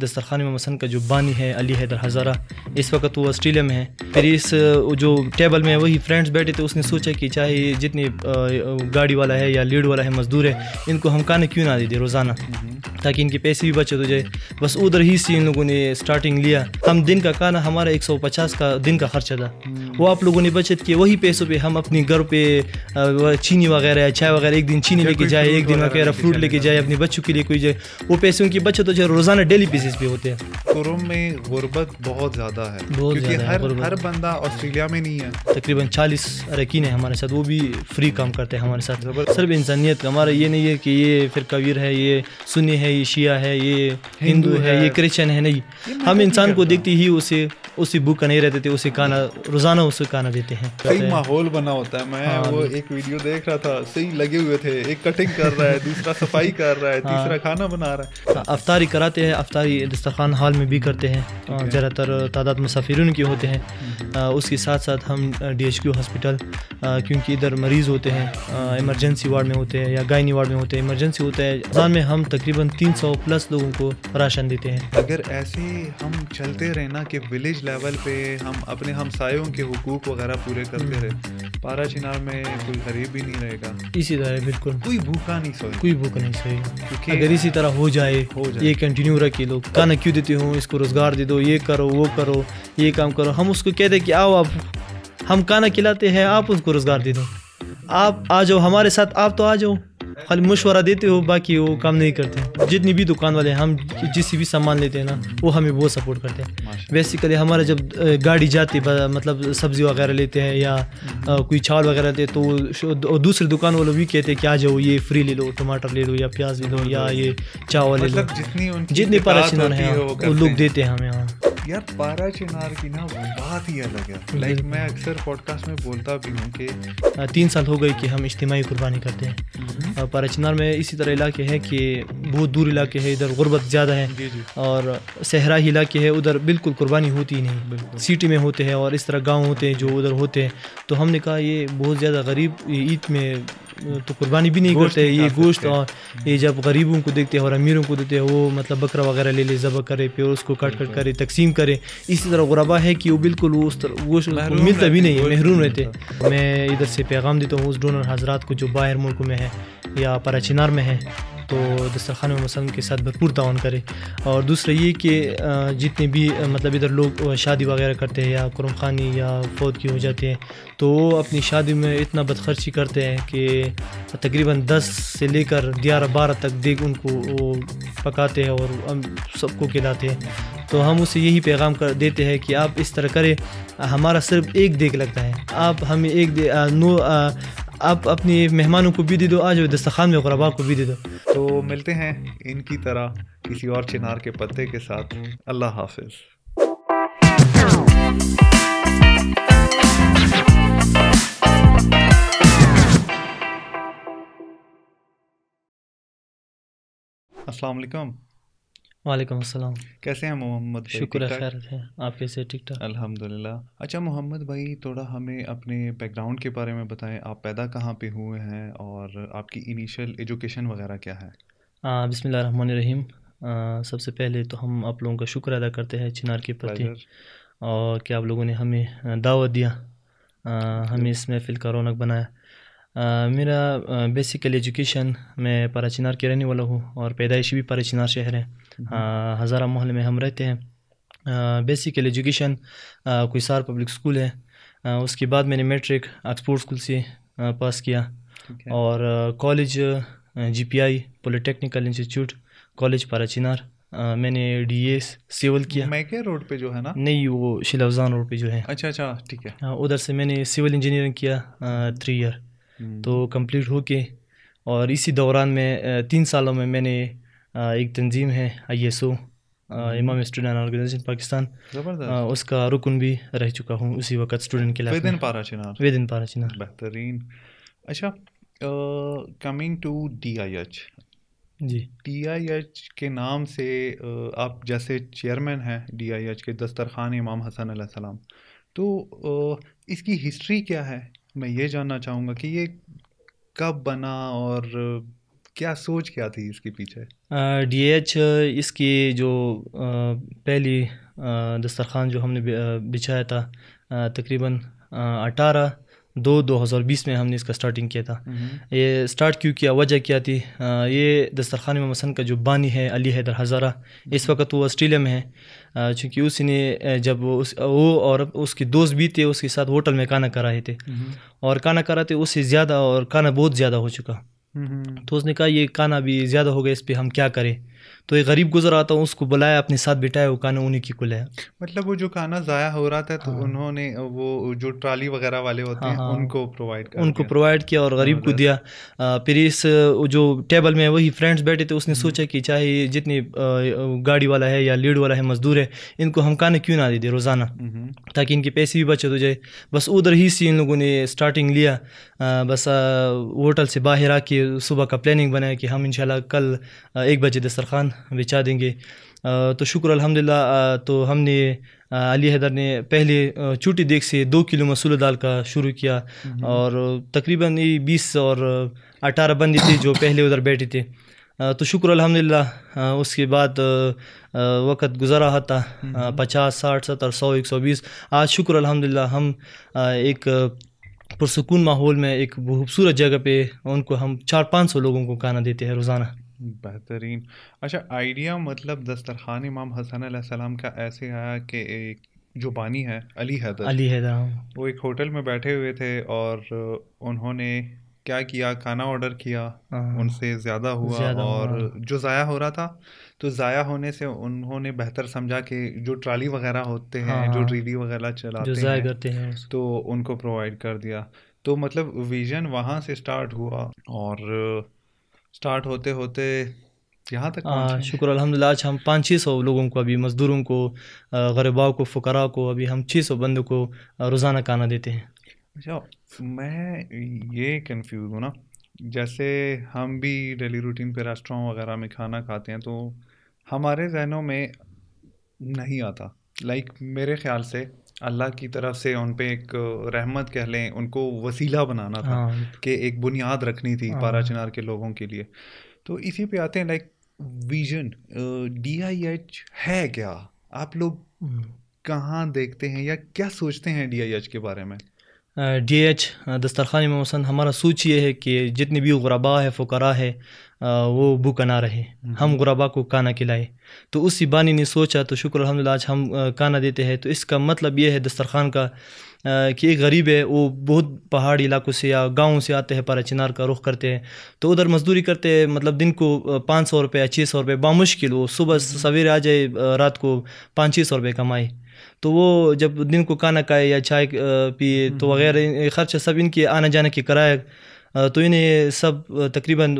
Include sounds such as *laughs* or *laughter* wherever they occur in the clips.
दस्तरखान इमाम हसन का जो बानी है अली हैदर हज़ारा इस वक्त वो ऑस्ट्रेलिया में है फिर इस जो टेबल में वही फ्रेंड्स बैठे थे उसने सोचा कि चाहे जितनी गाड़ी वाला है या लीड वाला है मज़दूर है इनको हम खाना क्यों ना दे दे रोज़ाना ताकि इनके पैसे भी बचत हो जाए बस उधर ही से इन लोगों ने स्टार्टिंग लिया हम दिन का खाना हमारा 150 का दिन का खर्चा था वो आप लोगों ने बचत किए वही पैसों पे हम अपने घर पे चीनी वगैरह चाय वगैरह एक दिन चीनी लेके जाए एक दिन वगैरह फ्रूट लेके जाए अपने बच्चों के लिए कोई जाए वो पैसे उनकी बचत हो तो जाए रोज़ाना डेली बेसिस पे होते हैं में गुर्बत बहुत ज़्यादा है क्योंकि हर हर बंदा ऑस्ट्रेलिया में नहीं है तकरीबन चालीस अरकिन है हमारे साथ वो भी फ्री काम करते हैं हमारे साथ सिर्फ इंसानियत हमारा ये नहीं है कि ये फिर कबीर है ये सुनी है है ये शिया है ये हिंदू है, है ये क्रिश्चन है नहीं हम इंसान को देखते ही उसे उसी बुक का नहीं रहते थे उसे खाना रोजाना उसे खाना देते हैं कई माहौल बना होता है मैं हाँ, वो एक वीडियो देख रहा था सही लगे हुए थे एक कटिंग कर रहा है दूसरा सफाई कर रहा है हाँ। तीसरा खाना बना रहा है हाँ, अफतारी कराते हैं अफतारी दस्तखान हाल में भी करते हैं ज़्यादातर तादाद मुसाफिर के होते हैं हम्म। उसके साथ साथ हम डी एच क्यू हॉस्पिटल क्योंकि इधर मरीज़ होते हैं इमरजेंसी वार्ड में होते हैं या गायनी वार्ड में होते हैं इमरजेंसी होता है रमज़ान में हम तकरीबन 300 प्लस लोगों को राशन देते हैं अगर ऐसे हम चलते रहे ना कि विलेज लेवल पे हम अपने हमसायों के हकूक वगैरह पूरे करते हम्म। रहे पारा चिनार में कोई गरीब भी नहीं रहेगा इसी तरह बिल्कुल कोई भूखा नहीं सोए कोई भूखा नहीं सोए अगर इसी तरह हो जाए हो जाए ये कंटिन्यू रखे लोग खाना क्यों देते हो इसको रोजगार दे दो ये करो वो करो ये काम करो हम उसको कहते हैं कि आओ आप हम खाना खिलाते हैं आप उसको रोज़गार दे दो आप आ जाओ हमारे साथ आप तो आ जाओ खाली मशवरा देते हो बाकी वो काम नहीं करते जितनी भी दुकान वाले हम जिस भी सामान लेते हैं ना वो हमें बहुत सपोर्ट करते हैं बेसिकली हमारा जब गाड़ी जाती मतलब सब्ज़ी वगैरह लेते हैं या कोई चावल वगैरह लेते तो दूसरे दुकान वालों भी कहते हैं कि आ जाओ ये फ्री ले लो टमाटर ले लो या प्याज ले लो या ये चावल ले लो मतलब जितनी जितनी परेशान है वो लोग देते हैं हमें हाँ यार पारा चिनार की ना बात ही अलग है लाइक मैं अक्सर पॉडकास्ट में बोलता भी हूँ कि तीन साल हो गए कि हम इज्तिमाही कुर्बानी करते हैं हम्म। पारा चिनार में इसी तरह इलाके हैं कि बहुत दूर इलाके हैं इधर गुर्बत ज़्यादा है और सहरा इलाके हैं उधर बिल्कुल कुर्बानी होती ही नहीं सिटी में होते हैं और इस तरह गाँव होते हैं जो उधर होते हैं तो हमने कहा ये बहुत ज़्यादा गरीब ईद में तो कुर्बानी भी नहीं करते ये गोश्त और हाँ, ये जब गरीबों को देखते हैं और अमीरों को देते हैं वो मतलब बकरा वगैरह ले ले ज़बह करे फिर उसको कट कट करे तकसीम करे इसी तरह गुरबा है कि वो बिल्कुल उस गोश्त मिलता भी नहीं है महरूम रहते मैं इधर से पैगाम देता हूँ उस डोनर हजरात को जो बाहर मुल्क में है या पराचिनार में है तो दस्तरखान मसलन के साथ भरपूर तान करें और दूसरा ये कि जितने भी मतलब इधर लोग शादी वगैरह करते हैं या कुरम खानी या फौत की हो जाती है तो वो अपनी शादी में इतना बदखर्ची करते हैं कि तकरीबन दस से लेकर ग्यारह बारह तक देख उनको पकाते हैं और सबको खिलाते हैं तो हम उसे यही पैगाम कर देते हैं कि आप इस तरह करें हमारा सिर्फ एक देख लगता है आप हमें एक दे, आ, नो आ, आप अपने मेहमानों को भी दे दो आज दस्तखान में गुरबा को भी दे दो तो मिलते हैं इनकी तरह किसी और चिनार के पत्ते के साथ अल्लाह हाफिज़ अस्सलाम वालेकुम वालेकुम अस्सलाम कैसे हैं मोहम्मद शुक्र खैर है आप कैसे ठीक ठाक अल्हम्दुलिल्लाह अच्छा मोहम्मद भाई थोड़ा हमें अपने बैकग्राउंड के बारे में बताएं आप पैदा कहाँ पे हुए हैं और आपकी इनिशियल एजुकेशन वगैरह क्या है रहीम सबसे पहले तो हम आप लोगों का शुक्र अदा करते हैं चिनार के प्रति और कि आप लोगों ने हमें दावत दिया आ, हमें तो- इस महफिल का रौनक बनाया मेरा बेसिकल एजुकेशन मैं चिनार के रहने वाला हूँ और पैदाइशी भी चिनार शहर है हम्म। हज़ारा मोहल्ले में हम रहते हैं बेसिकल एजुकेशन सार पब्लिक स्कूल है आ, उसके बाद मैंने मैट्रिक ऑक्सफोर्ड स्कूल से आ, पास किया okay. और college GPI polytechnical institute college Chinar आ, मैंने डी एस सिविल किया मैं रोड पे जो है ना नहीं वो शिलाफान रोड पे जो है अच्छा अच्छा ठीक है उधर से मैंने सिविल इंजीनियरिंग किया थ्री ईयर तो कंप्लीट हम्म। हो के और इसी दौरान मैं तीन सालों में मैंने एक तंजीम है आई एस ओ इमाम स्टूडेंट ऑर्गेनाइजेशन पाकिस्तान उसका रुकन भी रह चुका हूँ उसी वक्त स्टूडेंट के लिए पारा चिनार वेदिन पारा चिनार बेहतरीन अच्छा coming to D I H G D I H के नाम से uh, आप जैसे चेयरमैन हैं डी आई एच के दस्तरखान इमाम हसन सलाम तो uh, इसकी हिस्ट्री क्या है मैं ये जानना चाहूँगा कि ये कब बना और क्या सोच क्या थी इसके पीछे डी एच इसकी जो पहली दस्तरखान जो हमने बिछाया था तकरीबन अठारह दो दो हज़ार बीस में हमने इसका स्टार्टिंग किया था हम्म। ये स्टार्ट क्यों किया वजह क्या थी ये दस्तरखान मसन का जो बानी है अली हैदर हज़ारा इस हम्म। वक्त वो ऑस्ट्रेलिया में है चूँकि उसने जब उस वो और उसके दोस्त भी थे उसके साथ होटल में खाना खा रहे थे हम्म। और खाना खा रहे थे उससे ज़्यादा और खाना बहुत ज़्यादा हो चुका हम्म। तो उसने कहा ये खाना भी ज़्यादा हो गया इस पर हम क्या करें तो एक गरीब गुजर आता हूँ उसको बुलाया अपने साथ बिठाया वो खाना उन्हीं की कुल है मतलब वो जो खाना ज़ाया हो रहा था तो हाँ। उन्होंने वो जो ट्राली वगैरह वाले होते हाँ, हैं हाँ। उनको प्रोवाइड कर उनको प्रोवाइड किया और गरीब हाँ, को दिया फिर इस जो टेबल में वही फ्रेंड्स बैठे थे उसने हम्म। सोचा कि चाहे जितने गाड़ी वाला है या लीड वाला है मजदूर है इनको हम खाना क्यों ना दे दें रोज़ाना हम्म। ताकि इनके पैसे भी बचत हो जाए बस उधर ही से इन लोगों ने स्टार्टिंग लिया बस होटल से बाहर आके सुबह का प्लानिंग बनाया कि हम इंशाल्लाह कल एक बजे दस्तरखान बिछा देंगे तो शुक्र अल्हम्दुलिल्लाह तो हमने अली हैदर ने पहले चूटी देख से दो किलो मसूल दाल का शुरू किया हम्म। और तकरीबन ये बीस और अठारह बंदी थे जो पहले उधर बैठे थे तो शुक्र अल्हम्दुलिल्लाह उसके बाद वक़्त रहा था हम्म। पचास साठ सत्तर सौ एक सौ बीस आज शुक्र अल्हम्दुलिल्लाह हम एक पुरसकून माहौल में एक खूबसूरत जगह पे उनको हम चार पाँच सौ लोगों को खाना देते हैं रोज़ाना बेहतरीन। अच्छा आइडिया मतलब दस्तरख़ान इमाम हसन सलाम का ऐसे आया कि एक जो बानी है अली हैदर अली हैदर हाँ। वो एक होटल में बैठे हुए थे और उन्होंने क्या किया खाना ऑर्डर किया हाँ। उनसे ज़्यादा हुआ ज़्यादा और हुआ। जो ज़ाया हो रहा था तो ज़ाया होने से उन्होंने बेहतर समझा कि जो ट्राली वगैरह होते हैं हाँ। जो रेली हाँ। वगैरह जो चलाते हैं करते हैं तो उनको प्रोवाइड कर दिया तो मतलब विजन वहाँ से स्टार्ट हुआ और स्टार्ट होते होते यहाँ तक हाँ शुक्र अलहमदिल्ला आज हम पाँच छः सौ लोगों को अभी मज़दूरों को गरीबाओं को फ़करा को अभी हम छः सौ बंदों को रोज़ाना खाना देते हैं अच्छा मैं ये कन्फ्यूज हूँ ना जैसे हम भी डेली रूटीन पे रेस्टोरेंट वगैरह में खाना खाते हैं तो हमारे जहनों में नहीं आता लाइक like, मेरे ख्याल से अल्लाह की तरफ से उन पे एक रहमत कह लें उनको वसीला बनाना था हाँ। कि एक बुनियाद रखनी थी हाँ। पारा चिनार के लोगों के लिए तो इसी पे आते हैं like vision D I H है क्या आप लोग हम्म। कहाँ देखते हैं या क्या सोचते हैं डी आई एच के बारे में डी एच दस्तरखान में हमारा सोच ये है कि जितने भी गुरबा है फकरा है वो भूखा ना रहे हम्म। हम गुरबा को काना खिलाए तो उस बानी ने सोचा तो शुक्र अलहमदिल्ला आज हम काना देते हैं तो इसका मतलब ये है दस्तरखान का कि एक गरीब है वो बहुत पहाड़ी इलाकों से या गाँव से आते हैं पारा चिनार का रुख करते हैं तो उधर मजदूरी करते हैं मतलब दिन को पाँच सौ रुपये या छः सौ रुपये बामुश्किल वो सुबह हम्म। सवेरे आ जाए रात को पाँच छः सौ रुपये कमाए तो वो जब दिन को काना खाए या चाय पिए तो हम्म। वगैरह खर्चा सब इनके आने जाने के कराए तो इन्हें सब तकरीबन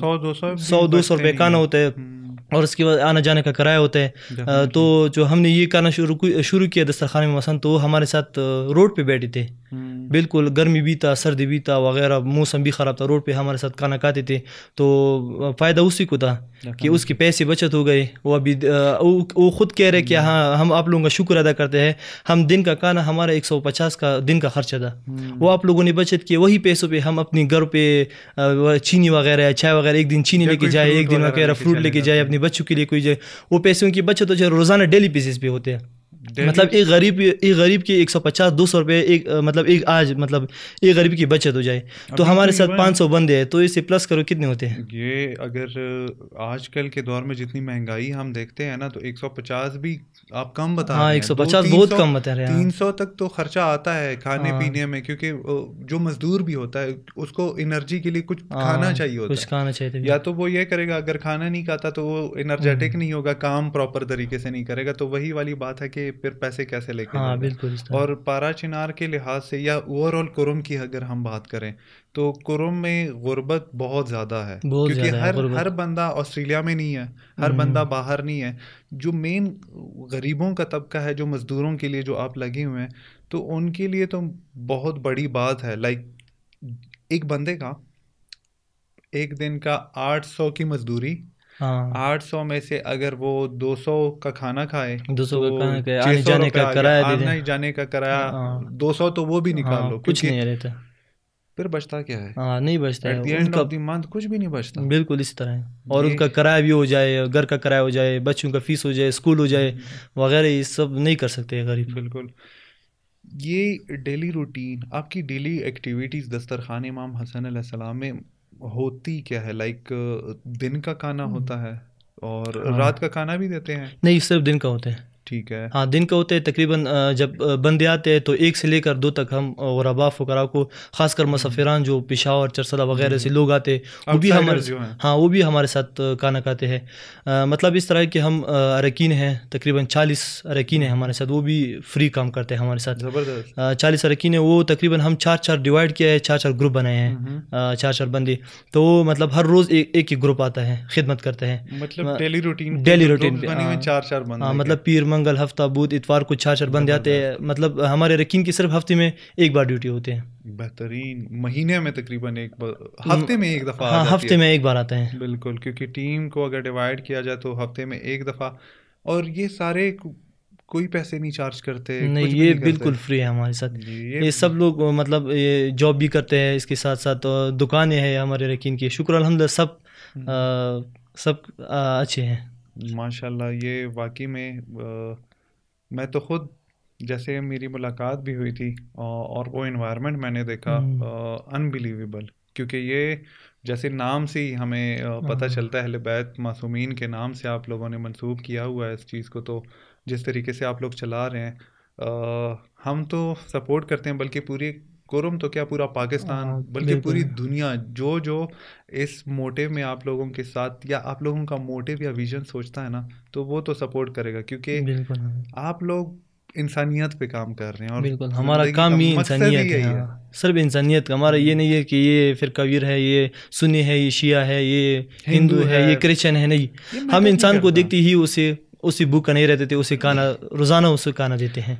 सौ दो सौ दो सौ रुपये का होता है हम्म। और उसके बाद आना जाने का किराया होता है तो जो हमने ये करना शुरू शुरू किया दस्तरखान में मसन तो हमारे साथ रोड पे बैठे थे हम्म। बिल्कुल गर्मी भी था सर्दी भी था वगैरह मौसम भी ख़राब था रोड पे हमारे साथ खाना खाते थे तो फ़ायदा उसी को था कि उसके पैसे बचत हो गए वो अभी वो खुद कह रहे कि hmm. हाँ हम आप लोगों का शुक्र अदा करते हैं हम दिन का खाना हमारा एक सौ पचास का दिन का खर्चा था hmm. वो आप लोगों ने बचत किया वही पैसों पर हम अपने घर पर चीनी वगैरह चाय वगैरह एक दिन चीनी लेके जाए एक दिन वगैरह फ्रूट लेके जाए अपने बच्चों के लिए कोई जाए वो पैसों की बचत हो जाए रोज़ाना डेली बेसिस पे होते हैं मतलब एक गरीब एक गरीब की एक सौ पचास दो सौ रुपये एक मतलब एक आज मतलब एक गरीब की बचत हो जाए तो, तो हमारे साथ पाँच सौ बंदे हैं तो इसे प्लस करो कितने होते हैं ये अगर आजकल के दौर में जितनी महंगाई हम देखते हैं ना तो एक सौ पचास भी आप कम बता हाँ एक सौ पचास बहुत कम बता रहे हैं हाँ। तीन सौ तक तो खर्चा आता है खाने हाँ। पीने में क्योंकि जो मजदूर भी होता है उसको एनर्जी के लिए कुछ हाँ, खाना चाहिए होता कुछ खाना चाहिए या तो वो ये करेगा अगर खाना नहीं खाता तो वो एनर्जेटिक हम्म। नहीं होगा काम प्रॉपर तरीके से नहीं करेगा तो वही वाली बात है कि फिर पैसे कैसे लेके हाँ बिल्कुल और पारा चिनार के लिहाज से या ओवरऑल कुरुम की अगर हम बात करें तो कुरुम में गुर्बत बहुत ज़्यादा है बहुत क्योंकि हर है हर बंदा ऑस्ट्रेलिया में नहीं है हर हम्म। बंदा बाहर नहीं है जो मेन गरीबों का तबका है जो मज़दूरों के लिए जो आप लगे हुए हैं तो उनके लिए तो बहुत बड़ी बात है लाइक एक बंदे का एक दिन का आठ की मजदूरी हाँ। आठ सौ में से अगर वो दो सौ का खाना खाए दो सौ का तो खाना खाए आने जाने का किराया आने हाँ। जाने का किराया दो सौ तो वो भी निकाल हाँ, लो कुछ नहीं रहता फिर बचता क्या है हाँ नहीं बचता है उनका अपनी मांग कुछ भी नहीं बचता बिल्कुल इस तरह है और उनका किराया भी हो जाए घर का किराया हो जाए बच्चों का फीस हो जाए स्कूल हो जाए हम्म। वगैरह ये सब नहीं कर सकते गरीब बिल्कुल ये डेली रूटीन आपकी डेली एक्टिविटीज़ दस्तरखान इमाम हसन सलाम में होती क्या है लाइक दिन का खाना हम्म। होता है और हाँ। रात का खाना भी देते हैं नहीं सिर्फ दिन का होता है ठीक है हाँ दिन का होते हैं तकरीबन जब बंदे आते हैं तो एक से लेकर दो तक हम रबा फकरा को खासकर मुसाफिरान हम्म। जो पिशावर चरसदा वगैरह से हम्म। लोग आते हैं वो भी हमारे हाँ वो भी हमारे साथ खाना खाते हैं मतलब इस तरह के हम अरकिन हैं तकरीबन चालीस अरकिन हैं हमारे साथ वो भी फ्री काम करते हैं हमारे साथ चालीस अरकिन है वो तकरीबन हम चार चार डिवाइड किया है चार चार ग्रुप बनाए हैं हम्म। चार चार बंदे तो मतलब हर रोज़ एक एक ग्रुप आता है खिदमत करते हैं मतलब डेली रूटीन डेली रूटीन चार चार हाँ, मतलब पीर मंगल हफ्ता बुध इतवार को छाछर बंद जाते हैं मतलब हमारे रकीम की सिर्फ हफ्ते में एक बार ड्यूटी होते हैं बेहतरीन महीने में तकरीबन एक बार हफ्ते में एक दफ़ा हाँ हफ्ते में एक बार आते हैं बिल्कुल क्योंकि टीम को अगर डिवाइड किया जाए तो हफ्ते में एक दफ़ा और ये सारे कोई पैसे नहीं चार्ज करते नहीं ये नहीं बिल्कुल फ्री है हमारे साथ ये, ये सब लोग मतलब ये जॉब भी करते हैं इसके साथ साथ दुकानें हैं हमारे रकीन की शुक्र अलहमद सब आ, हम्म। सब आ, अच्छे हैं माशाल्लाह ये वाकई में आ, मैं तो खुद जैसे मेरी मुलाकात भी हुई थी आ, और वो इन्वायरमेंट मैंने देखा हम्म। अनबिलीवेबल क्योंकि ये जैसे नाम से ही हमें पता हाँ। चलता है लिबैत मासूमीन के नाम से आप लोगों ने मंसूब किया हुआ है इस चीज़ को तो जिस तरीके से आप लोग चला रहे हैं आ, हम तो सपोर्ट करते हैं बल्कि पूरी कोरम तो क्या पूरा पाकिस्तान हाँ, बल्कि पूरी दुनिया जो जो इस मोटिव में आप लोगों के साथ या आप लोगों का मोटिव या विजन सोचता है ना तो वो तो सपोर्ट करेगा क्योंकि आप लोग इंसानियत पे काम कर रहे हैं और बिल्कुल हमारा काम ही इंसानियत है, है। हाँ। सिर्फ इंसानियत का हमारा ये नहीं है कि ये फिर कबीर है ये सुनी है ये शिया है ये हिंदू है, ये क्रिश्चन है नहीं हम मतलब इंसान को देखते ही उसे उसी बुक का नहीं रहते थे उसे काना रोज़ाना उसे काना देते हैं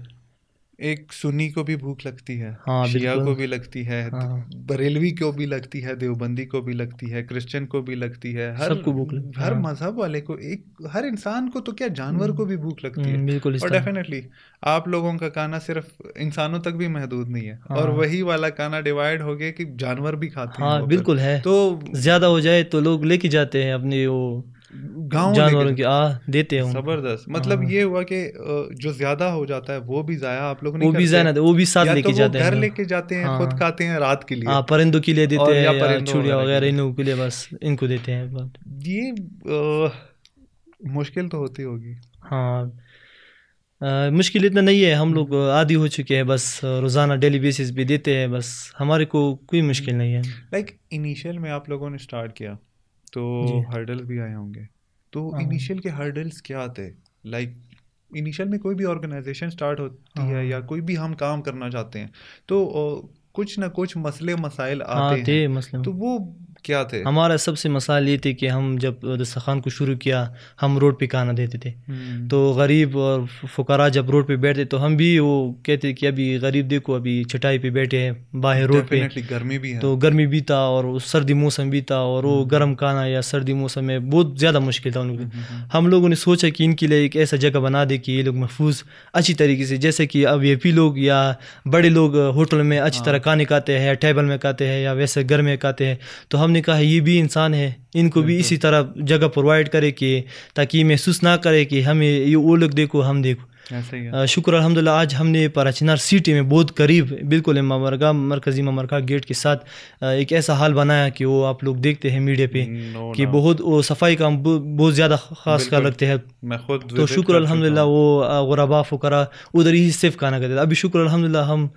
एक सुनी को भी भूख लगती है हाँ, शिया को भी लगती है हाँ। बरेलवी को भी लगती है देवबंदी को भी लगती है क्रिश्चियन को भी लगती है हर को भूख लगती हर हाँ। मजहब वाले को एक हर इंसान को तो क्या जानवर हम्म। को भी भूख लगती है हम्म, बिल्कुल और डेफिनेटली आप लोगों का खाना सिर्फ इंसानों तक भी महदूद नहीं है हाँ। और वही वाला खाना डिवाइड हो गया कि जानवर भी खाते हैं हाँ, बिल्कुल है तो ज्यादा हो जाए तो लोग लेके जाते हैं अपने वो गांव जानवरों तो की आ देते हो जबरदस्त मतलब हाँ। ये हुआ कि जो ज्यादा हो जाता है वो भी जाया आप लोग वो भी जाया वो भी साथ लेके तो जाते हैं घर लेके जाते हैं खुद हाँ। खाते हैं रात के लिए हाँ, परिंदों के लिए देते हैं या छुड़िया वगैरह इन लोगों के लिए बस इनको देते हैं ये मुश्किल तो होती होगी हाँ आ, मुश्किल इतना नहीं है हम लोग आदि हो चुके हैं बस रोज़ाना डेली बेसिस भी देते हैं बस हमारे को कोई मुश्किल हम्म। नहीं है लाइक like, इनिशियल में आप लोगों ने स्टार्ट किया तो हर्डल्स भी आए होंगे तो इनिशियल हाँ। के हर्डल्स क्या थे लाइक इनिशियल में कोई भी ऑर्गेनाइजेशन स्टार्ट होती है या हाँ। कोई भी हम काम करना चाहते हैं तो कुछ ना कुछ मसले मसाइल हाँ, आते हैं तो वो क्या थे हमारा सबसे मसाल ये थे कि हम जब दस्तखान को शुरू किया हम रोड पे खाना देते थे हम्म। तो गरीब और फुकरा जब रोड पे बैठते तो हम भी वो कहते कि अभी गरीब देखो अभी चटाई पे बैठे हैं बाहर रोड पे गर्मी भी है तो गर्मी भी था और सर्दी मौसम भी था और वो हम्म। गर्म खाना या सर्दी मौसम में बहुत ज़्यादा मुश्किल था उनके हम्म, हम लोगों ने सोचा कि इनके लिए एक ऐसा जगह बना दे कि ये लोग महफूज अच्छी तरीके से जैसे कि अब ये पी लोग या बड़े लोग होटल में अच्छी हाँ। तरह खाने खाते हैं टेबल में खाते हैं या वैसे घर में खाते हैं तो हम ने कहा ये भी इंसान है इनको भी इसी तरह जगह प्रोवाइड करे कि ताकि महसूस ना करे कि हमें ये वो लोग देखो हम देखो शुक्र अलहमदिल्ला आज हमने चिनार सिटी में बहुत करीब बिल्कुल ममरका मरकज़ी ममरका गेट के साथ एक ऐसा हाल बनाया कि वो आप लोग देखते हैं मीडिया पे कि बहुत वो सफाई का बहुत ज़्यादा खास कर रखते हैं तो शुक्र अलहमदिल्ला वो गुराबा फुकरा उधर ही सिर्फ खाना करते थे अभी शुक्र अलहमदिल्ला हम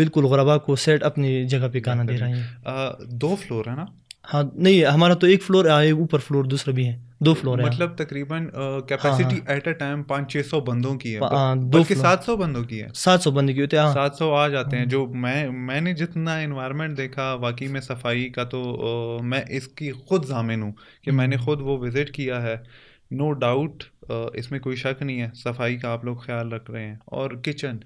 बिल्कुल गुराबा को सेट अपनी जगह पर खाना दे रहे हैं दो फ्लोर है ना हाँ नहीं हमारा तो एक फ्लोर है ऊपर फ्लोर दूसरा भी है दो फ्लोर है मतलब तकरीबन कैपेसिटी एट अ टाइम हाँ, हाँ। पाँच छः सौ बंदों की है हाँ, सात सौ बंदों की है सात सौ बंदों की होती है सात सौ आ जाते हैं जो मैं मैंने जितना इन्वायरमेंट देखा वाकई में सफाई का तो आ, मैं इसकी खुद जामिन हूँ कि हम्म। मैंने खुद वो विज़िट किया है नो no डाउट इसमें कोई शक नहीं है सफाई का आप लोग ख्याल रख रहे हैं और किचन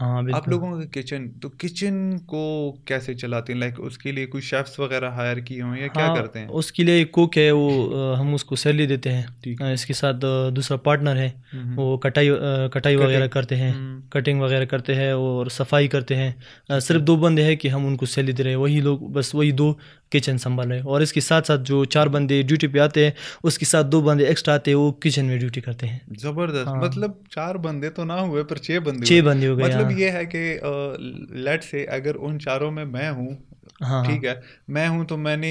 हाँ आप लोगों का किचन तो किचन को कैसे चलाते हैं लाइक उसके लिए कोई शेफ्स वगैरह हायर किए हों या क्या हाँ, करते हैं उसके लिए कुक है वो हम उसको सैलरी देते हैं इसके साथ दूसरा पार्टनर है वो कटाई कटाई वगैरह करते हैं कटिंग हम्म। वगैरह करते हैं और सफाई करते हैं सिर्फ दो बंदे हैं कि हम उनको सैलरी दे रहे हैं वही लोग बस वही दो किचन संभाल रहे हैं और इसके साथ साथ जो चार बंदे ड्यूटी पे आते हैं उसके साथ दो बंदे एक्स्ट्रा आते हैं वो किचन में ड्यूटी करते हैं जबरदस्त हाँ। मतलब चार बंदे तो ना हुए पर छह बंदे छह बंदे हो गए मतलब मतलब हाँ। ये है कि लेट से अगर उन चारों में मैं हूँ हाँ, ठीक है मैं हूँ तो मैंने